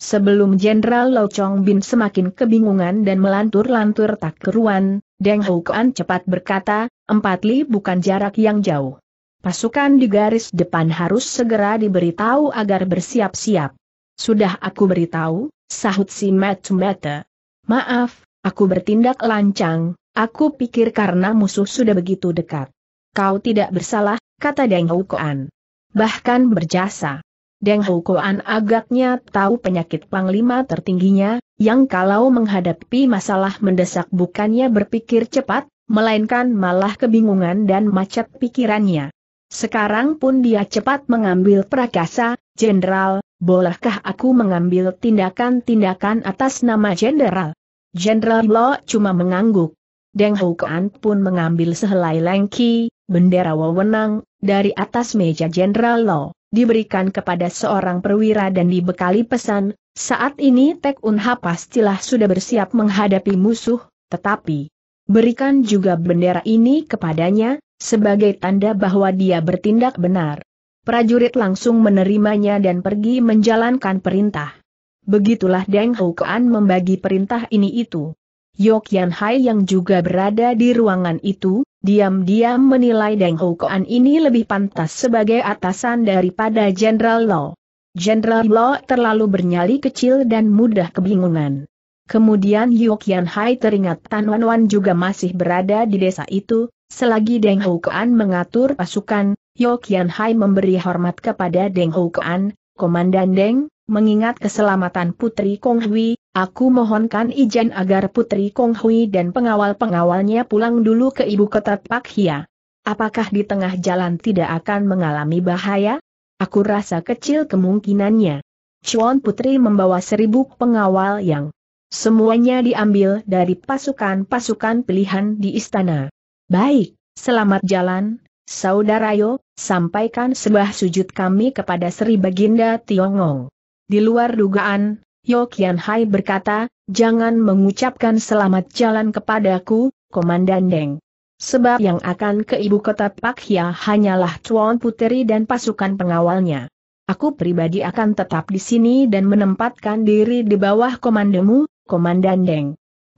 Speaker 1: Sebelum Jenderal Lo Chong Bin semakin kebingungan dan melantur-lantur tak keruan, Deng Hukuan cepat berkata, empat li bukan jarak yang jauh. Pasukan di garis depan harus segera diberitahu agar bersiap-siap. Sudah aku beritahu, sahut si Matumata. Maaf, aku bertindak lancang, Aku pikir karena musuh sudah begitu dekat. Kau tidak bersalah, kata Deng Hukuan. Bahkan berjasa. Deng Hukuan agaknya tahu penyakit panglima tertingginya, yang kalau menghadapi masalah mendesak bukannya berpikir cepat, melainkan malah kebingungan dan macet pikirannya. Sekarang pun dia cepat mengambil prakasa, jenderal, bolehkah aku mengambil tindakan-tindakan atas nama jenderal? Jenderal Lo cuma mengangguk. Deng Hukuan pun mengambil sehelai lengki, bendera wewenang, dari atas meja Jenderal Lo, diberikan kepada seorang perwira dan dibekali pesan, saat ini Tek Unha pastilah sudah bersiap menghadapi musuh, tetapi berikan juga bendera ini kepadanya, sebagai tanda bahwa dia bertindak benar. Prajurit langsung menerimanya dan pergi menjalankan perintah. Begitulah Deng Hukuan membagi perintah ini itu. Yok Yan Hai yang juga berada di ruangan itu, diam-diam menilai Deng Ho Koan ini lebih pantas sebagai atasan daripada Jenderal Lo. Jenderal Lo terlalu bernyali kecil dan mudah kebingungan. Kemudian Yok Yan Hai teringat Tan Wan Wan juga masih berada di desa itu, selagi Deng Ho Koan mengatur pasukan, Yok Yan Hai memberi hormat kepada Deng Ho Koan, Komandan Deng, mengingat keselamatan Putri Kong Hui, aku mohonkan izin agar Putri Kong Hui dan pengawal-pengawalnya pulang dulu ke ibu kota Pak Hia. Apakah di tengah jalan tidak akan mengalami bahaya? Aku rasa kecil kemungkinannya. Chuan Putri membawa seribu pengawal yang semuanya diambil dari pasukan-pasukan pilihan di istana. Baik, selamat jalan, Saudara Yo, sampaikan sebuah sujud kami kepada Sri Baginda Tiongong. Di luar dugaan, Yo Hai berkata, jangan mengucapkan selamat jalan kepadaku, Komandan Deng. Sebab yang akan ke ibu kota Pakia hanyalah Chuan Puteri dan pasukan pengawalnya. Aku pribadi akan tetap di sini dan menempatkan diri di bawah komandemu, Komandan Deng.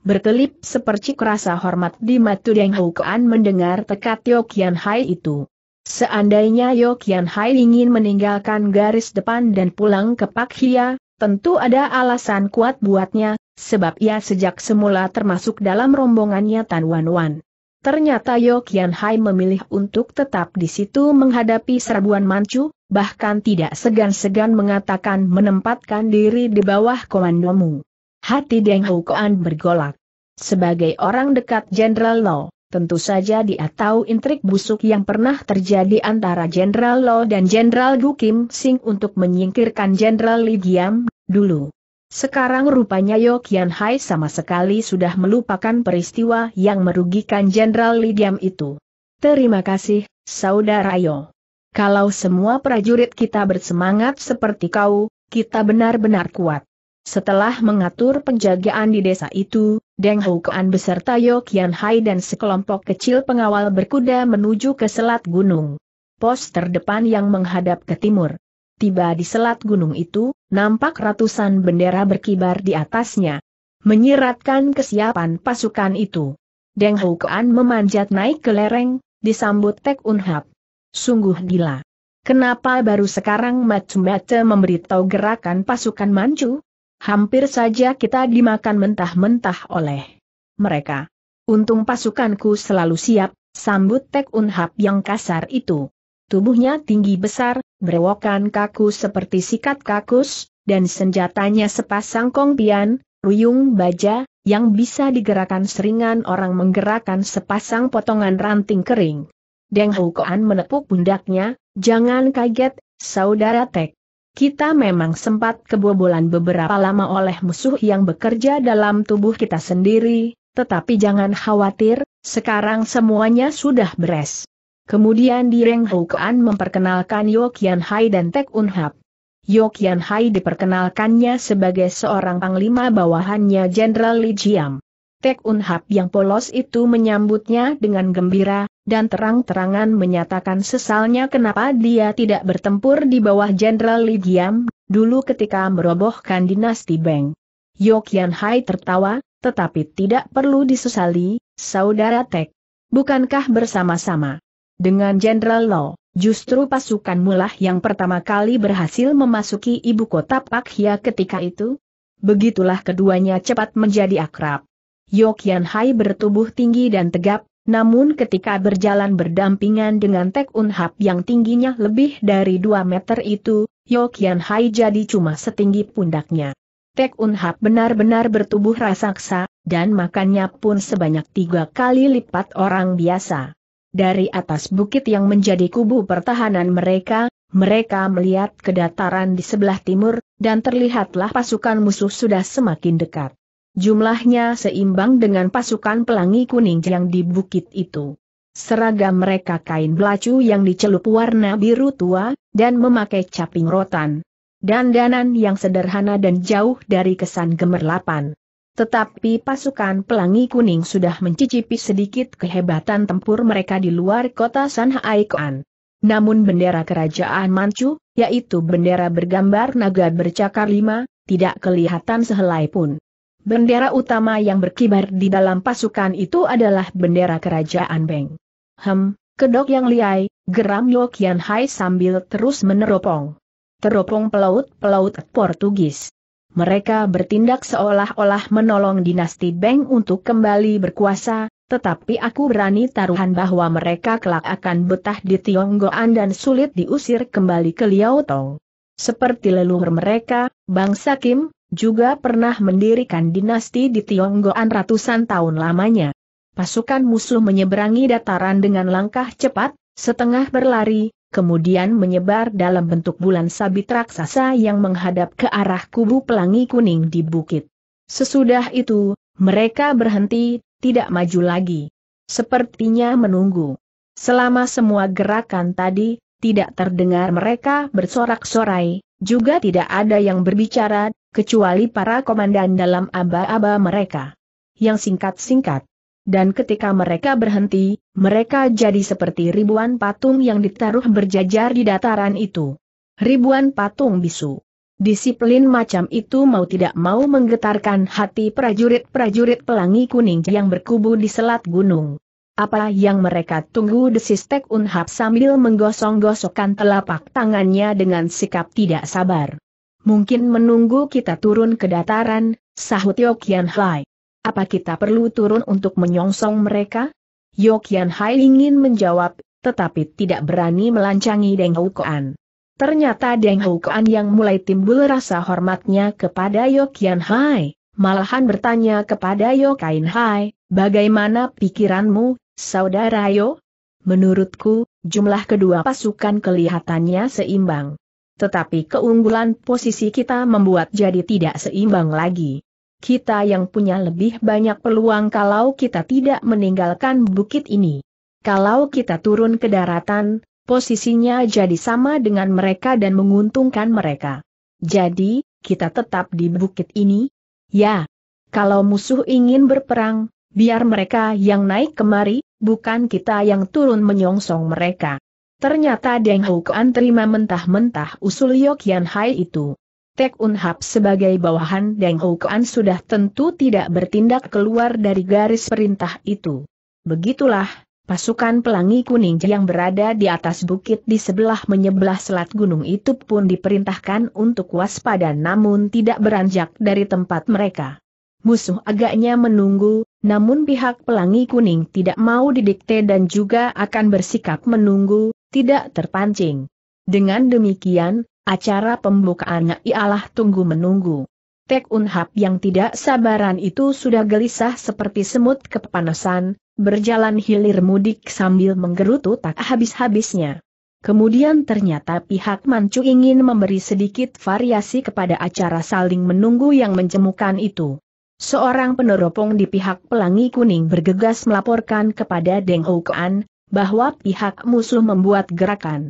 Speaker 1: Berkelip sepercik rasa hormat di Matu Deng Hukuan mendengar tekad Yo Kian Hai itu. Seandainya Yan Hai ingin meninggalkan garis depan dan pulang ke Pak Hia, tentu ada alasan kuat buatnya, sebab ia sejak semula termasuk dalam rombongannya Tan Wan Wan. Ternyata Yan Hai memilih untuk tetap di situ menghadapi serbuan Manchu, bahkan tidak segan-segan mengatakan menempatkan diri di bawah komandomu. Hati Deng Hukoan bergolak. Sebagai orang dekat Jenderal Law, Tentu saja dia tahu intrik busuk yang pernah terjadi antara Jenderal Lo dan Jenderal Gu Kim Sing untuk menyingkirkan Jenderal Li Giam, dulu. Sekarang rupanya Yo Kian Hai sama sekali sudah melupakan peristiwa yang merugikan Jenderal Li Giam itu. Terima kasih, Saudara Yo. Kalau semua prajurit kita bersemangat seperti kau, kita benar-benar kuat. Setelah mengatur penjagaan di desa itu, Deng Hukuan beserta Yo Kian Hai dan sekelompok kecil pengawal berkuda menuju ke selat gunung. Pos terdepan yang menghadap ke timur. Tiba di selat gunung itu, nampak ratusan bendera berkibar di atasnya. Menyiratkan kesiapan pasukan itu. Deng Hukuan memanjat naik ke lereng, disambut Tek Unhap. Sungguh gila. Kenapa baru sekarang Matsumete memberitahu gerakan pasukan Manchu? Hampir saja kita dimakan mentah-mentah oleh mereka. Untung pasukanku selalu siap, sambut Tek Unhap yang kasar itu. Tubuhnya tinggi besar, berewokan kaku seperti sikat kakus, dan senjatanya sepasang kongpian, ruyung baja, yang bisa digerakkan seringan orang menggerakkan sepasang potongan ranting kering. Deng Hukoan menepuk pundaknya, jangan kaget, saudara Tek. Kita memang sempat kebobolan beberapa lama oleh musuh yang bekerja dalam tubuh kita sendiri, tetapi jangan khawatir, sekarang semuanya sudah beres. Kemudian Direng Hukuan memperkenalkan Yokian Hai dan Tek Unhap. Yokian Hai diperkenalkannya sebagai seorang panglima bawahannya Jenderal Li Jiam. Tek Unhap yang polos itu menyambutnya dengan gembira, dan terang-terangan menyatakan sesalnya kenapa dia tidak bertempur di bawah Jenderal Li Diam, dulu ketika merobohkan dinasti Beng. Yokian Hai tertawa, tetapi tidak perlu disesali, saudara Tek. Bukankah bersama-sama? Dengan Jenderal Lo, justru pasukan mulah yang pertama kali berhasil memasuki ibu kota Pak Hia ketika itu? Begitulah keduanya cepat menjadi akrab. Yokian Hai bertubuh tinggi dan tegap, namun ketika berjalan berdampingan dengan Tek Unhap yang tingginya lebih dari 2 meter itu, Yokian Hai jadi cuma setinggi pundaknya. Tek Unhap benar-benar bertubuh raksasa, dan makannya pun sebanyak tiga kali lipat orang biasa. Dari atas bukit yang menjadi kubu pertahanan mereka, mereka melihat kedataran di sebelah timur, dan terlihatlah pasukan musuh sudah semakin dekat. Jumlahnya seimbang dengan pasukan pelangi kuning yang di bukit itu. Seragam mereka kain belacu yang dicelup warna biru tua, dan memakai caping rotan. Dandanan yang sederhana dan jauh dari kesan gemerlapan. Tetapi pasukan pelangi kuning sudah mencicipi sedikit kehebatan tempur mereka di luar kota Sanhaikan. Namun bendera kerajaan Manchu, yaitu bendera bergambar naga bercakar lima, tidak kelihatan sehelai pun. Bendera utama yang berkibar di dalam pasukan itu adalah bendera kerajaan Beng. Hem, kedok yang liai, geram Kian Hai sambil terus meneropong. Teropong pelaut-pelaut Portugis. Mereka bertindak seolah-olah menolong dinasti Beng untuk kembali berkuasa, tetapi aku berani taruhan bahwa mereka kelak akan betah di Tionggoan dan sulit diusir kembali ke Liao Tong. Seperti leluhur mereka, bangsa Kim, juga pernah mendirikan dinasti di Tionggoan ratusan tahun lamanya. Pasukan musuh menyeberangi dataran dengan langkah cepat, setengah berlari, kemudian menyebar dalam bentuk bulan sabit raksasa yang menghadap ke arah kubu pelangi kuning di bukit. Sesudah itu, mereka berhenti, tidak maju lagi. Sepertinya menunggu. Selama semua gerakan tadi, tidak terdengar mereka bersorak-sorai, juga tidak ada yang berbicara, kecuali para komandan dalam aba-aba mereka. Yang singkat-singkat. Dan ketika mereka berhenti, mereka jadi seperti ribuan patung yang ditaruh berjajar di dataran itu. Ribuan patung bisu. Disiplin macam itu mau tidak mau menggetarkan hati prajurit-prajurit pelangi kuning yang berkubu di selat gunung. Apa yang mereka tunggu desis Tek Unhap sambil menggosong-gosokkan telapak tangannya dengan sikap tidak sabar mungkin menunggu kita turun ke dataran, sahut Yokian Hai. Apa kita perlu turun untuk menyongsong mereka? Yokian Hai ingin menjawab, tetapi tidak berani melancangi Deng Hukoan. Ternyata Deng Hukoan yang mulai timbul rasa hormatnya kepada Yokian Hai, malahan bertanya kepada Yokain Hai, bagaimana pikiranmu, saudara Yo? Menurutku, jumlah kedua pasukan kelihatannya seimbang. Tetapi keunggulan posisi kita membuat jadi tidak seimbang lagi. Kita yang punya lebih banyak peluang kalau kita tidak meninggalkan bukit ini. Kalau kita turun ke daratan, posisinya jadi sama dengan mereka dan menguntungkan mereka. Jadi, kita tetap di bukit ini? Ya. Kalau musuh ingin berperang, biar mereka yang naik kemari, bukan kita yang turun menyongsong mereka. Ternyata Deng Hukuan terima mentah-mentah usul Yokian Hai itu. Tek Unhap sebagai bawahan Deng Hukuan sudah tentu tidak bertindak keluar dari garis perintah itu. Begitulah, pasukan pelangi kuning yang berada di atas bukit di sebelah menyebelah selat gunung itu pun diperintahkan untuk waspada namun tidak beranjak dari tempat mereka. Musuh agaknya menunggu, namun pihak pelangi kuning tidak mau didikte dan juga akan bersikap menunggu, tidak terpancing. Dengan demikian, acara pembukaannya ialah tunggu-menunggu. Tek Unhap yang tidak sabaran itu sudah gelisah seperti semut kepanasan, berjalan hilir mudik sambil menggerutu tak habis-habisnya. Kemudian ternyata pihak Mancu ingin memberi sedikit variasi kepada acara saling menunggu yang menjemukan itu. Seorang peneropong di pihak Pelangi Kuning bergegas melaporkan kepada Deng Kuan, bahwa pihak musuh membuat gerakan.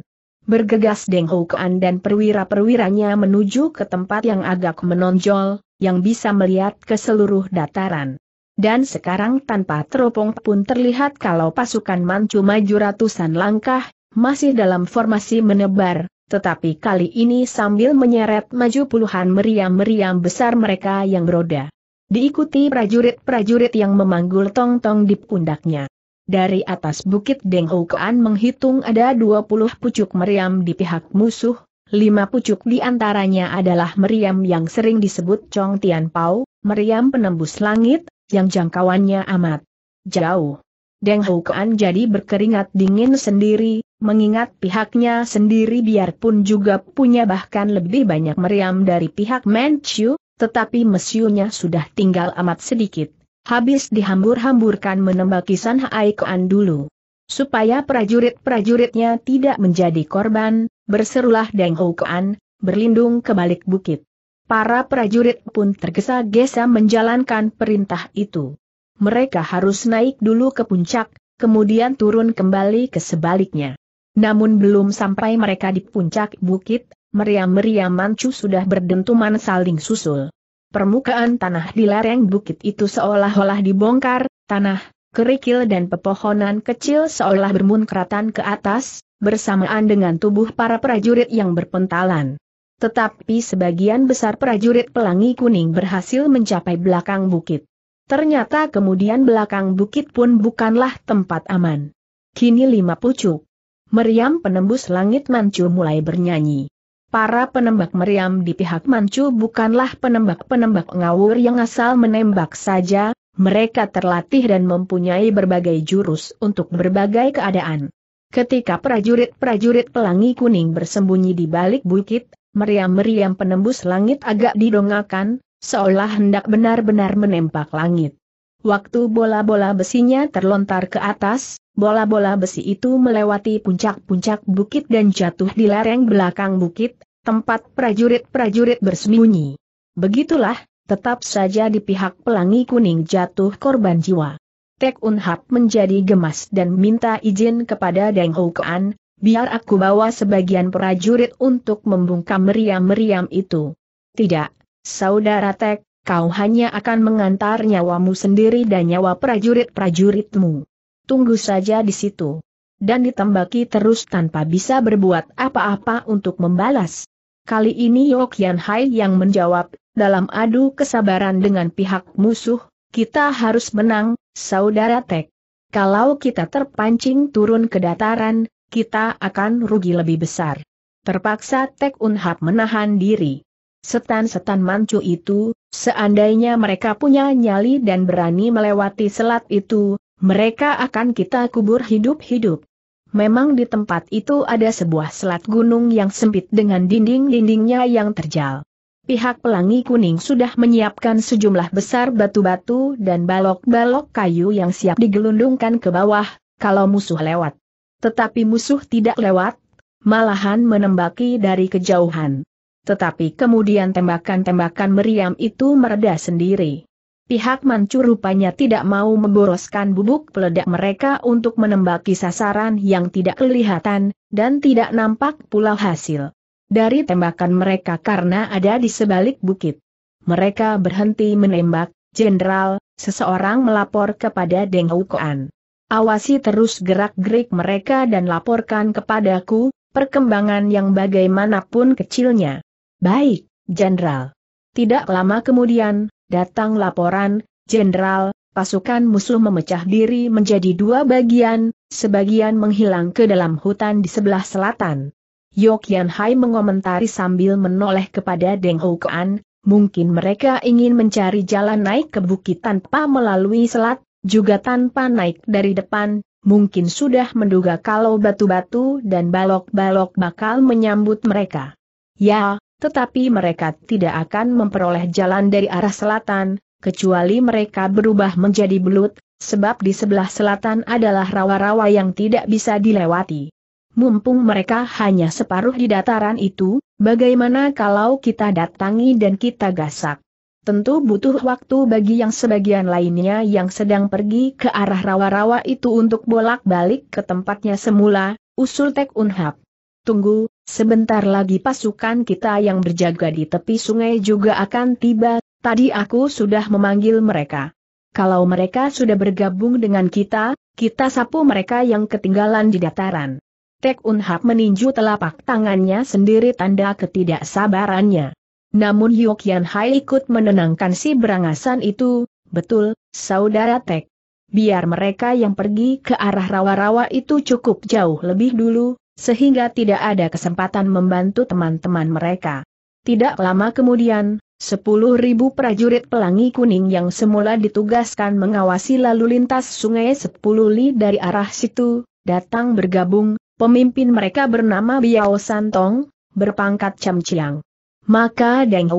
Speaker 1: Bergegas Deng Kuan dan perwira-perwiranya menuju ke tempat yang agak menonjol, yang bisa melihat ke seluruh dataran. Dan sekarang tanpa teropong pun terlihat kalau pasukan Manchu maju ratusan langkah, masih dalam formasi menebar, tetapi kali ini sambil menyeret maju puluhan meriam-meriam besar mereka yang beroda. Diikuti prajurit-prajurit yang memanggul tong-tong di pundaknya. Dari atas bukit Deng Hokuan menghitung ada 20 pucuk meriam di pihak musuh, lima pucuk di antaranya adalah meriam yang sering disebut Chong Tian Pao, meriam penembus langit, yang jangkauannya amat jauh. Deng Hukuan jadi berkeringat dingin sendiri, mengingat pihaknya sendiri biarpun juga punya bahkan lebih banyak meriam dari pihak Manchu, tetapi mesiunya sudah tinggal amat sedikit habis dihambur-hamburkan menembaki San Haikoan dulu. Supaya prajurit-prajuritnya tidak menjadi korban, berserulah Deng Hokoan, berlindung ke balik bukit. Para prajurit pun tergesa-gesa menjalankan perintah itu. Mereka harus naik dulu ke puncak, kemudian turun kembali ke sebaliknya. Namun belum sampai mereka di puncak bukit, meriam-meriam mancu sudah berdentuman saling susul. Permukaan tanah di lereng bukit itu seolah-olah dibongkar, tanah, kerikil dan pepohonan kecil seolah bermunkratan ke atas, bersamaan dengan tubuh para prajurit yang berpentalan. Tetapi sebagian besar prajurit pelangi kuning berhasil mencapai belakang bukit. Ternyata kemudian belakang bukit pun bukanlah tempat aman. Kini lima pucuk. Meriam penembus langit mancu mulai bernyanyi para penembak meriam di pihak Manchu bukanlah penembak-penembak ngawur yang asal menembak saja, mereka terlatih dan mempunyai berbagai jurus untuk berbagai keadaan. Ketika prajurit-prajurit pelangi kuning bersembunyi di balik bukit, meriam-meriam penembus langit agak didongakan, seolah hendak benar-benar menembak langit. Waktu bola-bola besinya terlontar ke atas, Bola-bola besi itu melewati puncak-puncak bukit dan jatuh di lereng belakang bukit, tempat prajurit-prajurit bersembunyi. Begitulah, tetap saja di pihak pelangi kuning jatuh korban jiwa. Tek Unhap menjadi gemas dan minta izin kepada Deng Kuan, biar aku bawa sebagian prajurit untuk membungkam meriam-meriam itu. Tidak, saudara Tek, kau hanya akan mengantar nyawamu sendiri dan nyawa prajurit-prajuritmu tunggu saja di situ. Dan ditembaki terus tanpa bisa berbuat apa-apa untuk membalas. Kali ini Yok Yan Hai yang menjawab, dalam adu kesabaran dengan pihak musuh, kita harus menang, Saudara Tek. Kalau kita terpancing turun ke dataran, kita akan rugi lebih besar. Terpaksa Tek Unhap menahan diri. Setan-setan mancu itu, seandainya mereka punya nyali dan berani melewati selat itu, mereka akan kita kubur hidup-hidup. Memang di tempat itu ada sebuah selat gunung yang sempit dengan dinding-dindingnya yang terjal. Pihak Pelangi Kuning sudah menyiapkan sejumlah besar batu-batu dan balok-balok kayu yang siap digelundungkan ke bawah, kalau musuh lewat. Tetapi musuh tidak lewat, malahan menembaki dari kejauhan. Tetapi kemudian tembakan-tembakan meriam itu mereda sendiri pihak Manchu rupanya tidak mau memboroskan bubuk peledak mereka untuk menembaki sasaran yang tidak kelihatan, dan tidak nampak pula hasil dari tembakan mereka karena ada di sebalik bukit. Mereka berhenti menembak, Jenderal, seseorang melapor kepada Deng Hukoan. Awasi terus gerak-gerik mereka dan laporkan kepadaku, perkembangan yang bagaimanapun kecilnya. Baik, Jenderal. Tidak lama kemudian, datang laporan, Jenderal, pasukan musuh memecah diri menjadi dua bagian, sebagian menghilang ke dalam hutan di sebelah selatan. Yokian Hai mengomentari sambil menoleh kepada Deng Kuan, mungkin mereka ingin mencari jalan naik ke bukit tanpa melalui selat, juga tanpa naik dari depan, mungkin sudah menduga kalau batu-batu dan balok-balok bakal menyambut mereka. Ya, tetapi mereka tidak akan memperoleh jalan dari arah selatan, kecuali mereka berubah menjadi belut, sebab di sebelah selatan adalah rawa-rawa yang tidak bisa dilewati. Mumpung mereka hanya separuh di dataran itu, bagaimana kalau kita datangi dan kita gasak? Tentu butuh waktu bagi yang sebagian lainnya yang sedang pergi ke arah rawa-rawa itu untuk bolak-balik ke tempatnya semula, usul Tek Unhap. Tunggu, Sebentar lagi pasukan kita yang berjaga di tepi sungai juga akan tiba, tadi aku sudah memanggil mereka. Kalau mereka sudah bergabung dengan kita, kita sapu mereka yang ketinggalan di dataran. Tek Unhap meninju telapak tangannya sendiri tanda ketidaksabarannya. Namun Yan Hai ikut menenangkan si berangasan itu, betul, saudara Tek. Biar mereka yang pergi ke arah rawa-rawa itu cukup jauh lebih dulu, sehingga tidak ada kesempatan membantu teman-teman mereka. Tidak lama kemudian, Sepuluh ribu prajurit pelangi kuning yang semula ditugaskan mengawasi lalu lintas sungai sepuluh li dari arah situ, datang bergabung, pemimpin mereka bernama Biao Santong, berpangkat Chamciang. Maka Deng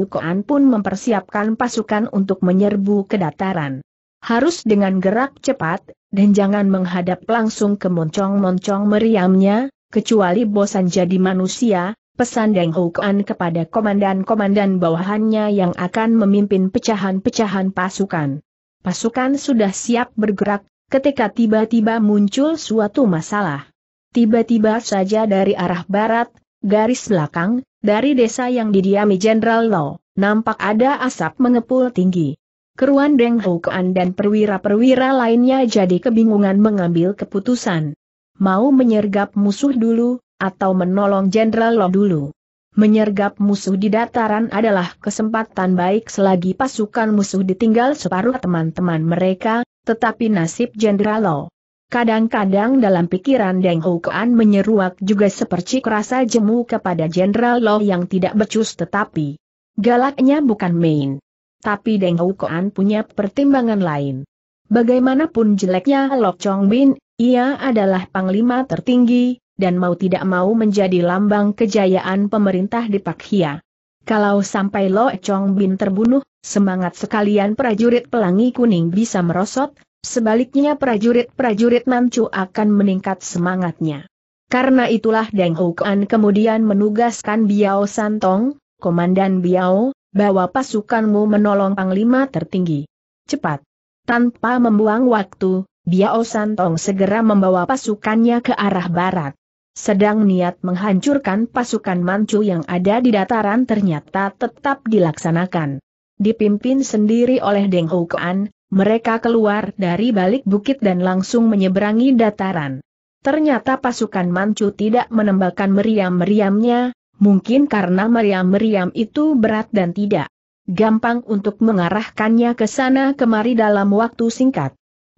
Speaker 1: pun mempersiapkan pasukan untuk menyerbu ke dataran. Harus dengan gerak cepat, dan jangan menghadap langsung ke moncong-moncong meriamnya, kecuali bosan jadi manusia, pesan Deng Hukuan kepada komandan-komandan bawahannya yang akan memimpin pecahan-pecahan pasukan. Pasukan sudah siap bergerak, ketika tiba-tiba muncul suatu masalah. Tiba-tiba saja dari arah barat, garis belakang, dari desa yang didiami Jenderal Lo, nampak ada asap mengepul tinggi. Keruan Deng Hukuan dan perwira-perwira lainnya jadi kebingungan mengambil keputusan mau menyergap musuh dulu, atau menolong Jenderal Lo dulu. Menyergap musuh di dataran adalah kesempatan baik selagi pasukan musuh ditinggal separuh teman-teman mereka, tetapi nasib Jenderal Lo. Kadang-kadang dalam pikiran Deng Houkuan menyeruak juga sepercik rasa jemu kepada Jenderal Lo yang tidak becus tetapi galaknya bukan main. Tapi Deng Houkuan punya pertimbangan lain. Bagaimanapun jeleknya Lok Chong Bin, ia adalah panglima tertinggi, dan mau tidak mau menjadi lambang kejayaan pemerintah di Hia. Kalau sampai Lo Chong Bin terbunuh, semangat sekalian prajurit pelangi kuning bisa merosot, sebaliknya prajurit-prajurit Nancu akan meningkat semangatnya. Karena itulah Deng Hukuan kemudian menugaskan Biao Santong, Komandan Biao, bahwa pasukanmu menolong Panglima tertinggi. Cepat! Tanpa membuang waktu, Biao Santong segera membawa pasukannya ke arah barat. Sedang niat menghancurkan pasukan Manchu yang ada di dataran ternyata tetap dilaksanakan. Dipimpin sendiri oleh Deng Hukuan, mereka keluar dari balik bukit dan langsung menyeberangi dataran. Ternyata pasukan Manchu tidak menembakkan meriam-meriamnya, mungkin karena meriam-meriam itu berat dan tidak gampang untuk mengarahkannya ke sana kemari dalam waktu singkat.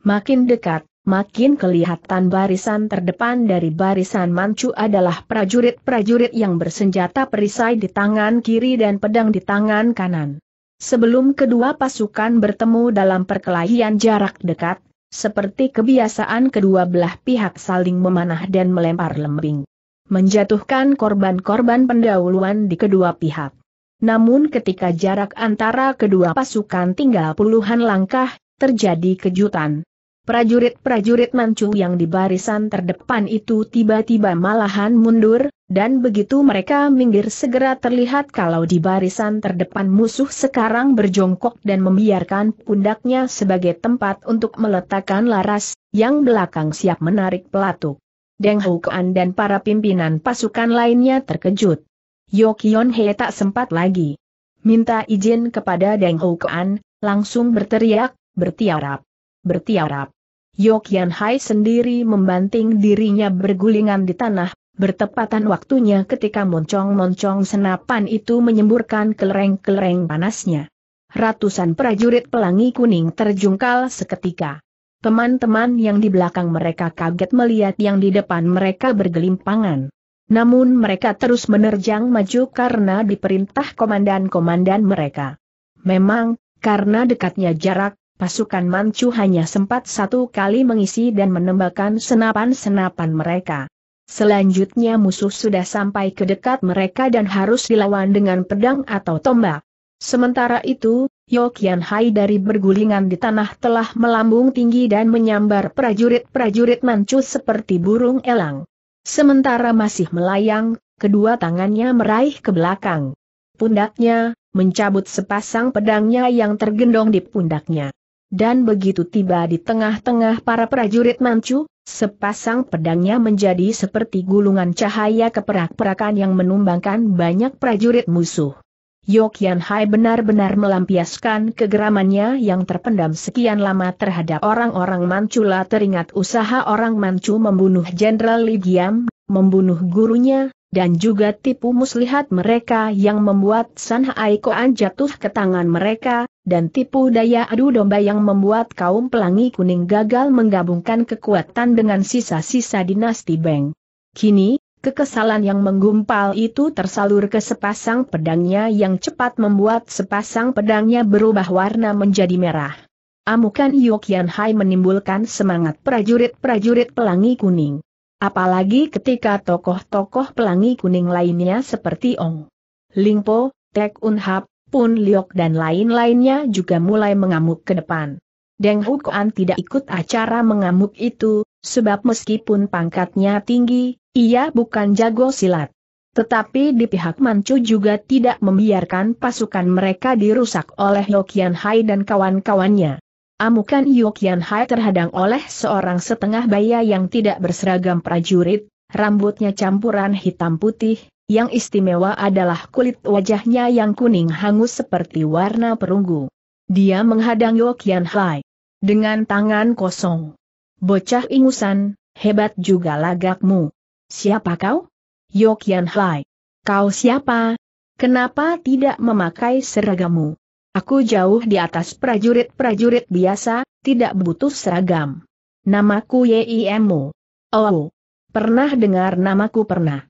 Speaker 1: Makin dekat, makin kelihatan barisan terdepan dari barisan Mancu adalah prajurit-prajurit yang bersenjata perisai di tangan kiri dan pedang di tangan kanan. Sebelum kedua pasukan bertemu dalam perkelahian jarak dekat, seperti kebiasaan kedua belah pihak saling memanah dan melempar lembing. Menjatuhkan korban-korban pendahuluan di kedua pihak. Namun ketika jarak antara kedua pasukan tinggal puluhan langkah, terjadi kejutan. Prajurit-prajurit Manchu yang di barisan terdepan itu tiba-tiba malahan mundur, dan begitu mereka minggir segera terlihat kalau di barisan terdepan musuh sekarang berjongkok dan membiarkan pundaknya sebagai tempat untuk meletakkan laras, yang belakang siap menarik pelatuk. Deng Hukuan dan para pimpinan pasukan lainnya terkejut. Yokion He tak sempat lagi. Minta izin kepada Deng Hukuan, langsung berteriak, bertiarap bertiarap. Yokian Hai sendiri membanting dirinya bergulingan di tanah, bertepatan waktunya ketika moncong-moncong senapan itu menyemburkan kelereng-kelereng panasnya. Ratusan prajurit pelangi kuning terjungkal seketika. Teman-teman yang di belakang mereka kaget melihat yang di depan mereka bergelimpangan. Namun mereka terus menerjang maju karena diperintah komandan-komandan mereka. Memang, karena dekatnya jarak, pasukan Manchu hanya sempat satu kali mengisi dan menembakkan senapan-senapan mereka. Selanjutnya musuh sudah sampai ke dekat mereka dan harus dilawan dengan pedang atau tombak. Sementara itu, Yokian Hai dari bergulingan di tanah telah melambung tinggi dan menyambar prajurit-prajurit Manchu seperti burung elang. Sementara masih melayang, kedua tangannya meraih ke belakang. Pundaknya, mencabut sepasang pedangnya yang tergendong di pundaknya dan begitu tiba di tengah-tengah para prajurit Manchu, sepasang pedangnya menjadi seperti gulungan cahaya keperak-perakan yang menumbangkan banyak prajurit musuh. Yokian Hai benar-benar melampiaskan kegeramannya yang terpendam sekian lama terhadap orang-orang Manchu. lah teringat usaha orang Manchu membunuh Jenderal Li Giam, membunuh gurunya, dan juga tipu muslihat mereka yang membuat San Hai Koan jatuh ke tangan mereka, dan tipu daya adu domba yang membuat kaum pelangi kuning gagal menggabungkan kekuatan dengan sisa-sisa dinasti Beng. Kini, kekesalan yang menggumpal itu tersalur ke sepasang pedangnya yang cepat membuat sepasang pedangnya berubah warna menjadi merah. Amukan Yan Hai menimbulkan semangat prajurit-prajurit pelangi kuning. Apalagi ketika tokoh-tokoh pelangi kuning lainnya seperti Ong Lingpo, Tek Unhap, pun Liok dan lain-lainnya juga mulai mengamuk ke depan. Deng Hukuan tidak ikut acara mengamuk itu, sebab meskipun pangkatnya tinggi, ia bukan jago silat. Tetapi di pihak Manchu juga tidak membiarkan pasukan mereka dirusak oleh Yokian Hai dan kawan-kawannya. Amukan Yokian Hai terhadang oleh seorang setengah baya yang tidak berseragam prajurit, rambutnya campuran hitam putih, yang istimewa adalah kulit wajahnya yang kuning hangus seperti warna perunggu. Dia menghadang Yokian Hai. Dengan tangan kosong. Bocah ingusan, hebat juga lagakmu. Siapa kau? Yokian Hai. Kau siapa? Kenapa tidak memakai seragamu? Aku jauh di atas prajurit-prajurit biasa, tidak butuh seragam. Namaku Yimu. Oh, pernah dengar namaku pernah.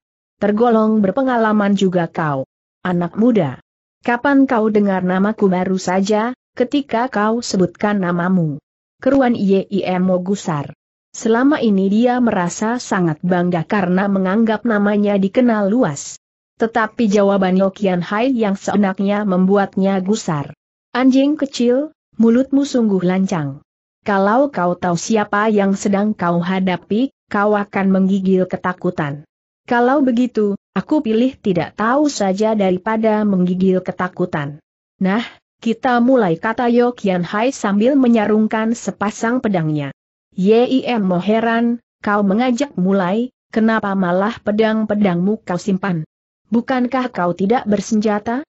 Speaker 1: Tergolong berpengalaman juga kau. Anak muda. Kapan kau dengar namaku baru saja, ketika kau sebutkan namamu? Keruan YIM Mogusar. Selama ini dia merasa sangat bangga karena menganggap namanya dikenal luas. Tetapi jawaban Yokian Hai yang seenaknya membuatnya gusar. Anjing kecil, mulutmu sungguh lancang. Kalau kau tahu siapa yang sedang kau hadapi, kau akan menggigil ketakutan. Kalau begitu, aku pilih tidak tahu saja daripada menggigil ketakutan. Nah, kita mulai kata Yokian Hai sambil menyarungkan sepasang pedangnya. Yim Moheran, kau mengajak mulai, kenapa malah pedang-pedangmu kau simpan? Bukankah kau tidak bersenjata?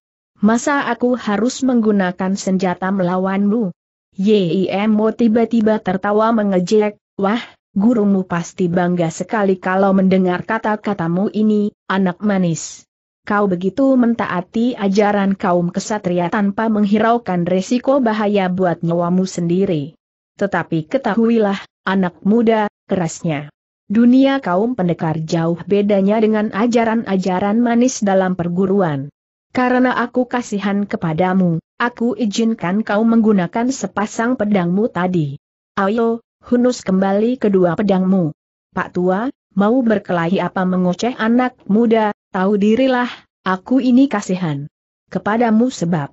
Speaker 1: Masa aku harus menggunakan senjata melawanmu? Yim, Mo tiba-tiba tertawa mengejek, wah, gurumu pasti bangga sekali kalau mendengar kata-katamu ini, anak manis. Kau begitu mentaati ajaran kaum kesatria tanpa menghiraukan resiko bahaya buat nyawamu sendiri. Tetapi ketahuilah, anak muda, kerasnya. Dunia kaum pendekar jauh bedanya dengan ajaran-ajaran manis dalam perguruan. Karena aku kasihan kepadamu, aku izinkan kau menggunakan sepasang pedangmu tadi. Ayo, hunus kembali kedua pedangmu. Pak tua, mau berkelahi apa mengoceh anak muda, tahu dirilah, aku ini kasihan. Kepadamu sebab.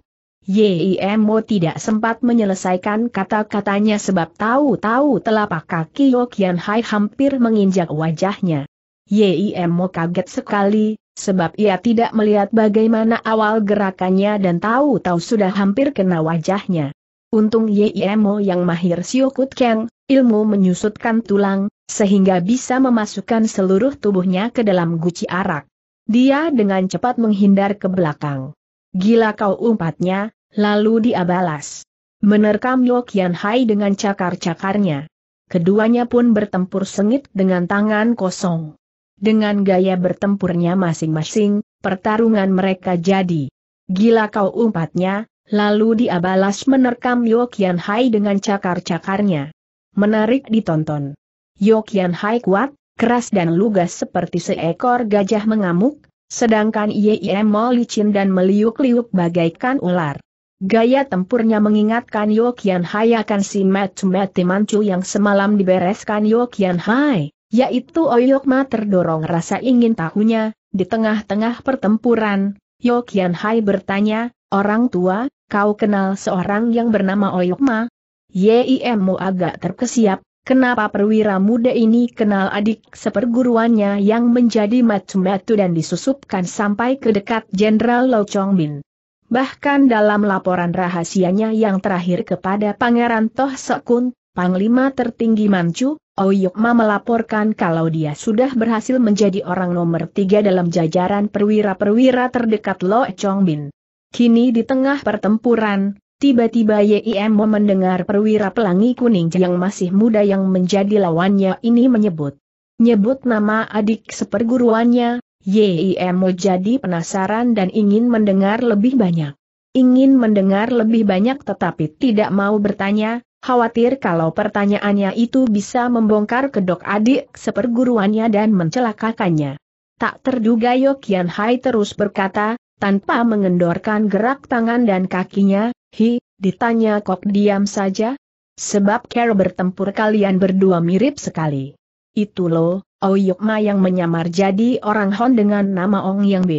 Speaker 1: YIMO tidak sempat menyelesaikan kata-katanya sebab tahu-tahu telapak kaki Yokian Hai hampir menginjak wajahnya. YIMO kaget sekali, sebab ia tidak melihat bagaimana awal gerakannya dan tahu-tahu sudah hampir kena wajahnya. Untung Yimo yang mahir Siokut Kang, ilmu menyusutkan tulang, sehingga bisa memasukkan seluruh tubuhnya ke dalam guci arak. Dia dengan cepat menghindar ke belakang. Gila kau umpatnya, lalu dia balas. Menerkam Yokian Hai dengan cakar-cakarnya. Keduanya pun bertempur sengit dengan tangan kosong. Dengan gaya bertempurnya masing-masing, pertarungan mereka jadi. Gila kau umpatnya, lalu dia balas menerkam Yokian Hai dengan cakar-cakarnya. Menarik ditonton. Yokian Hai kuat, keras dan lugas seperti seekor gajah mengamuk, sedangkan Yiem Mo licin dan meliuk-liuk bagaikan ular. Gaya tempurnya mengingatkan Yokian Hai akan si Matsumet Timancu yang semalam dibereskan Yokian Hai, yaitu Oyokma terdorong rasa ingin tahunya, di tengah-tengah pertempuran, Yokian Hai bertanya, orang tua, kau kenal seorang yang bernama Oyokma, YIMO agak terkesiap, kenapa perwira muda ini kenal adik seperguruannya yang menjadi matu-matu dan disusupkan sampai ke dekat Jenderal Lo Chong Bin. Bahkan dalam laporan rahasianya yang terakhir kepada Pangeran Toh Sekun, Panglima tertinggi Manchu, Oyokma melaporkan kalau dia sudah berhasil menjadi orang nomor tiga dalam jajaran perwira-perwira terdekat Lo Chong Bin. Kini di tengah pertempuran, Tiba-tiba mau mendengar perwira pelangi kuning yang masih muda yang menjadi lawannya ini menyebut. Nyebut nama adik seperguruannya, mau jadi penasaran dan ingin mendengar lebih banyak. Ingin mendengar lebih banyak tetapi tidak mau bertanya, khawatir kalau pertanyaannya itu bisa membongkar kedok adik seperguruannya dan mencelakakannya. Tak terduga Yokian Hai terus berkata, tanpa mengendorkan gerak tangan dan kakinya, Hi, ditanya Kok diam saja? Sebab cara bertempur kalian berdua mirip sekali. Itu loh, Oyokma oh yang menyamar jadi orang Hon dengan nama Ong Yang B.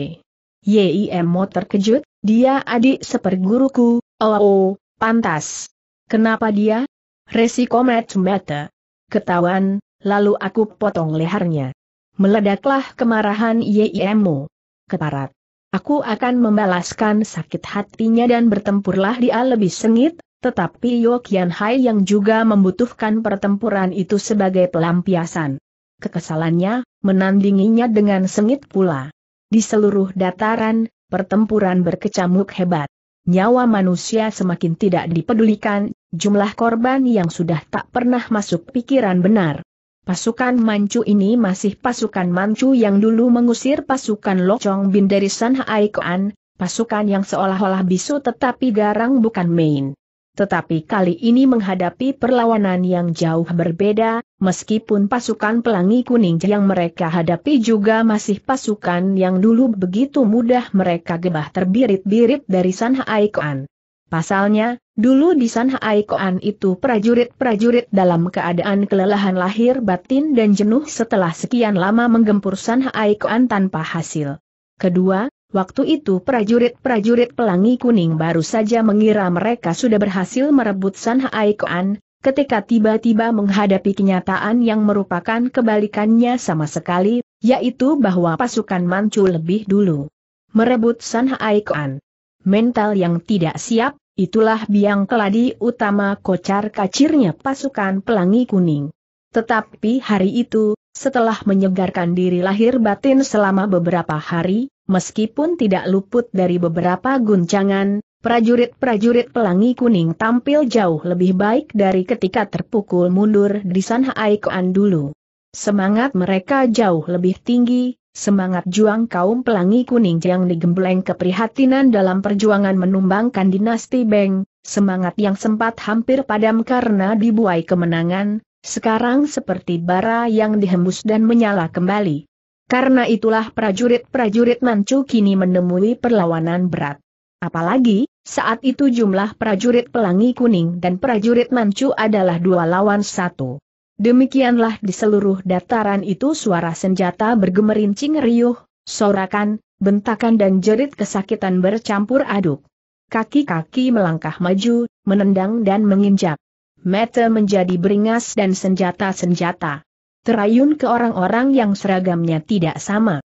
Speaker 1: Yimo terkejut, dia adik seperguruku, oh, oh, pantas. Kenapa dia? Resiko match mata Ketahuan, lalu aku potong lehernya. Meledaklah kemarahan Yimo. Keparat. Aku akan membalaskan sakit hatinya dan bertempurlah dia lebih sengit, tetapi Yo Kian Hai yang juga membutuhkan pertempuran itu sebagai pelampiasan. Kekesalannya, menandinginya dengan sengit pula. Di seluruh dataran, pertempuran berkecamuk hebat. Nyawa manusia semakin tidak dipedulikan, jumlah korban yang sudah tak pernah masuk pikiran benar. Pasukan Manchu ini masih pasukan Manchu yang dulu mengusir pasukan Locong Bin dari Sanhai Koan, pasukan yang seolah-olah bisu tetapi garang bukan main. Tetapi kali ini menghadapi perlawanan yang jauh berbeda, meskipun pasukan pelangi kuning yang mereka hadapi juga masih pasukan yang dulu begitu mudah mereka gebah terbirit-birit dari Sanhai Koan. Pasalnya, dulu di San Hai itu prajurit-prajurit dalam keadaan kelelahan lahir batin dan jenuh setelah sekian lama menggempur San Hai tanpa hasil. Kedua, waktu itu prajurit-prajurit pelangi kuning baru saja mengira mereka sudah berhasil merebut San Hai ketika tiba-tiba menghadapi kenyataan yang merupakan kebalikannya sama sekali, yaitu bahwa pasukan Manchu lebih dulu merebut San Hai mental yang tidak siap, Itulah biang keladi utama kocar kacirnya pasukan pelangi kuning. Tetapi hari itu, setelah menyegarkan diri lahir batin selama beberapa hari, meskipun tidak luput dari beberapa guncangan, prajurit-prajurit pelangi kuning tampil jauh lebih baik dari ketika terpukul mundur di Sanhaikoan dulu. Semangat mereka jauh lebih tinggi, Semangat juang kaum pelangi kuning yang digembleng keprihatinan dalam perjuangan menumbangkan dinasti Beng, semangat yang sempat hampir padam karena dibuai kemenangan, sekarang seperti bara yang dihembus dan menyala kembali. Karena itulah prajurit-prajurit Manchu kini menemui perlawanan berat. Apalagi, saat itu jumlah prajurit pelangi kuning dan prajurit Manchu adalah dua lawan satu. Demikianlah di seluruh dataran itu suara senjata bergemerincing riuh, sorakan, bentakan dan jerit kesakitan bercampur aduk. Kaki-kaki melangkah maju, menendang dan menginjak. Mata menjadi beringas dan senjata-senjata. Terayun ke orang-orang yang seragamnya tidak sama.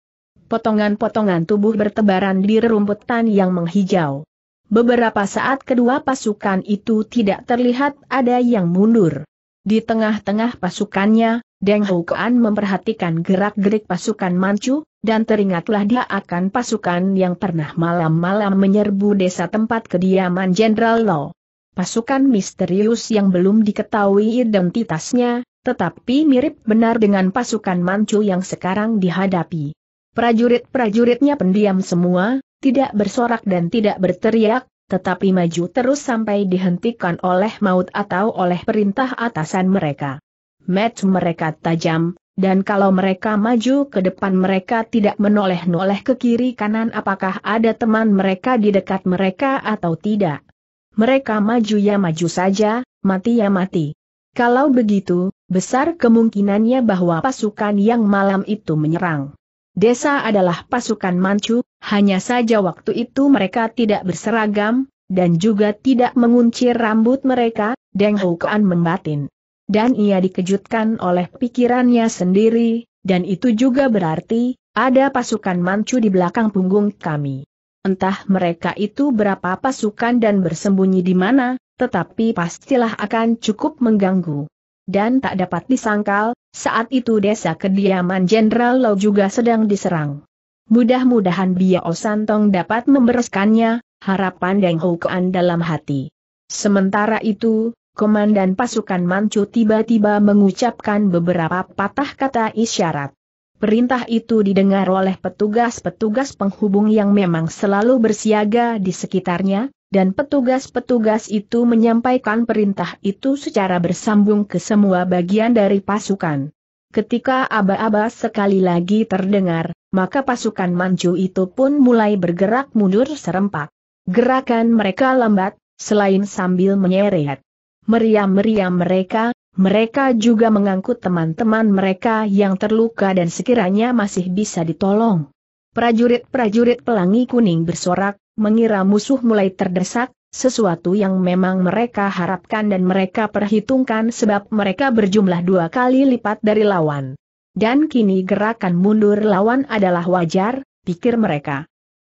Speaker 1: Potongan-potongan tubuh bertebaran di rerumputan yang menghijau. Beberapa saat kedua pasukan itu tidak terlihat ada yang mundur. Di tengah-tengah pasukannya, Deng Houkuan memperhatikan gerak-gerik pasukan Manchu, dan teringatlah dia akan pasukan yang pernah malam-malam menyerbu desa tempat kediaman Jenderal Lo. Pasukan misterius yang belum diketahui identitasnya, tetapi mirip benar dengan pasukan Manchu yang sekarang dihadapi. Prajurit-prajuritnya pendiam semua, tidak bersorak dan tidak berteriak, tetapi maju terus sampai dihentikan oleh maut atau oleh perintah atasan mereka. Match mereka tajam, dan kalau mereka maju ke depan mereka tidak menoleh-noleh ke kiri kanan apakah ada teman mereka di dekat mereka atau tidak. Mereka maju ya maju saja, mati ya mati. Kalau begitu, besar kemungkinannya bahwa pasukan yang malam itu menyerang. Desa adalah pasukan mancu, hanya saja waktu itu mereka tidak berseragam, dan juga tidak menguncir rambut mereka, Deng Hukuan membatin. Dan ia dikejutkan oleh pikirannya sendiri, dan itu juga berarti, ada pasukan mancu di belakang punggung kami. Entah mereka itu berapa pasukan dan bersembunyi di mana, tetapi pastilah akan cukup mengganggu dan tak dapat disangkal, saat itu desa kediaman Jenderal Lau juga sedang diserang. Mudah-mudahan Biao Osantong dapat membereskannya, harapan Deng Hokuan dalam hati. Sementara itu, Komandan pasukan Manchu tiba-tiba mengucapkan beberapa patah kata isyarat. Perintah itu didengar oleh petugas-petugas penghubung yang memang selalu bersiaga di sekitarnya, dan petugas-petugas itu menyampaikan perintah itu secara bersambung ke semua bagian dari pasukan. Ketika aba-aba sekali lagi terdengar, maka pasukan Manchu itu pun mulai bergerak mundur serempak. Gerakan mereka lambat, selain sambil menyeret. Meriam-meriam mereka, mereka juga mengangkut teman-teman mereka yang terluka dan sekiranya masih bisa ditolong. Prajurit-prajurit pelangi kuning bersorak, mengira musuh mulai terdesak, sesuatu yang memang mereka harapkan dan mereka perhitungkan sebab mereka berjumlah dua kali lipat dari lawan. Dan kini gerakan mundur lawan adalah wajar, pikir mereka.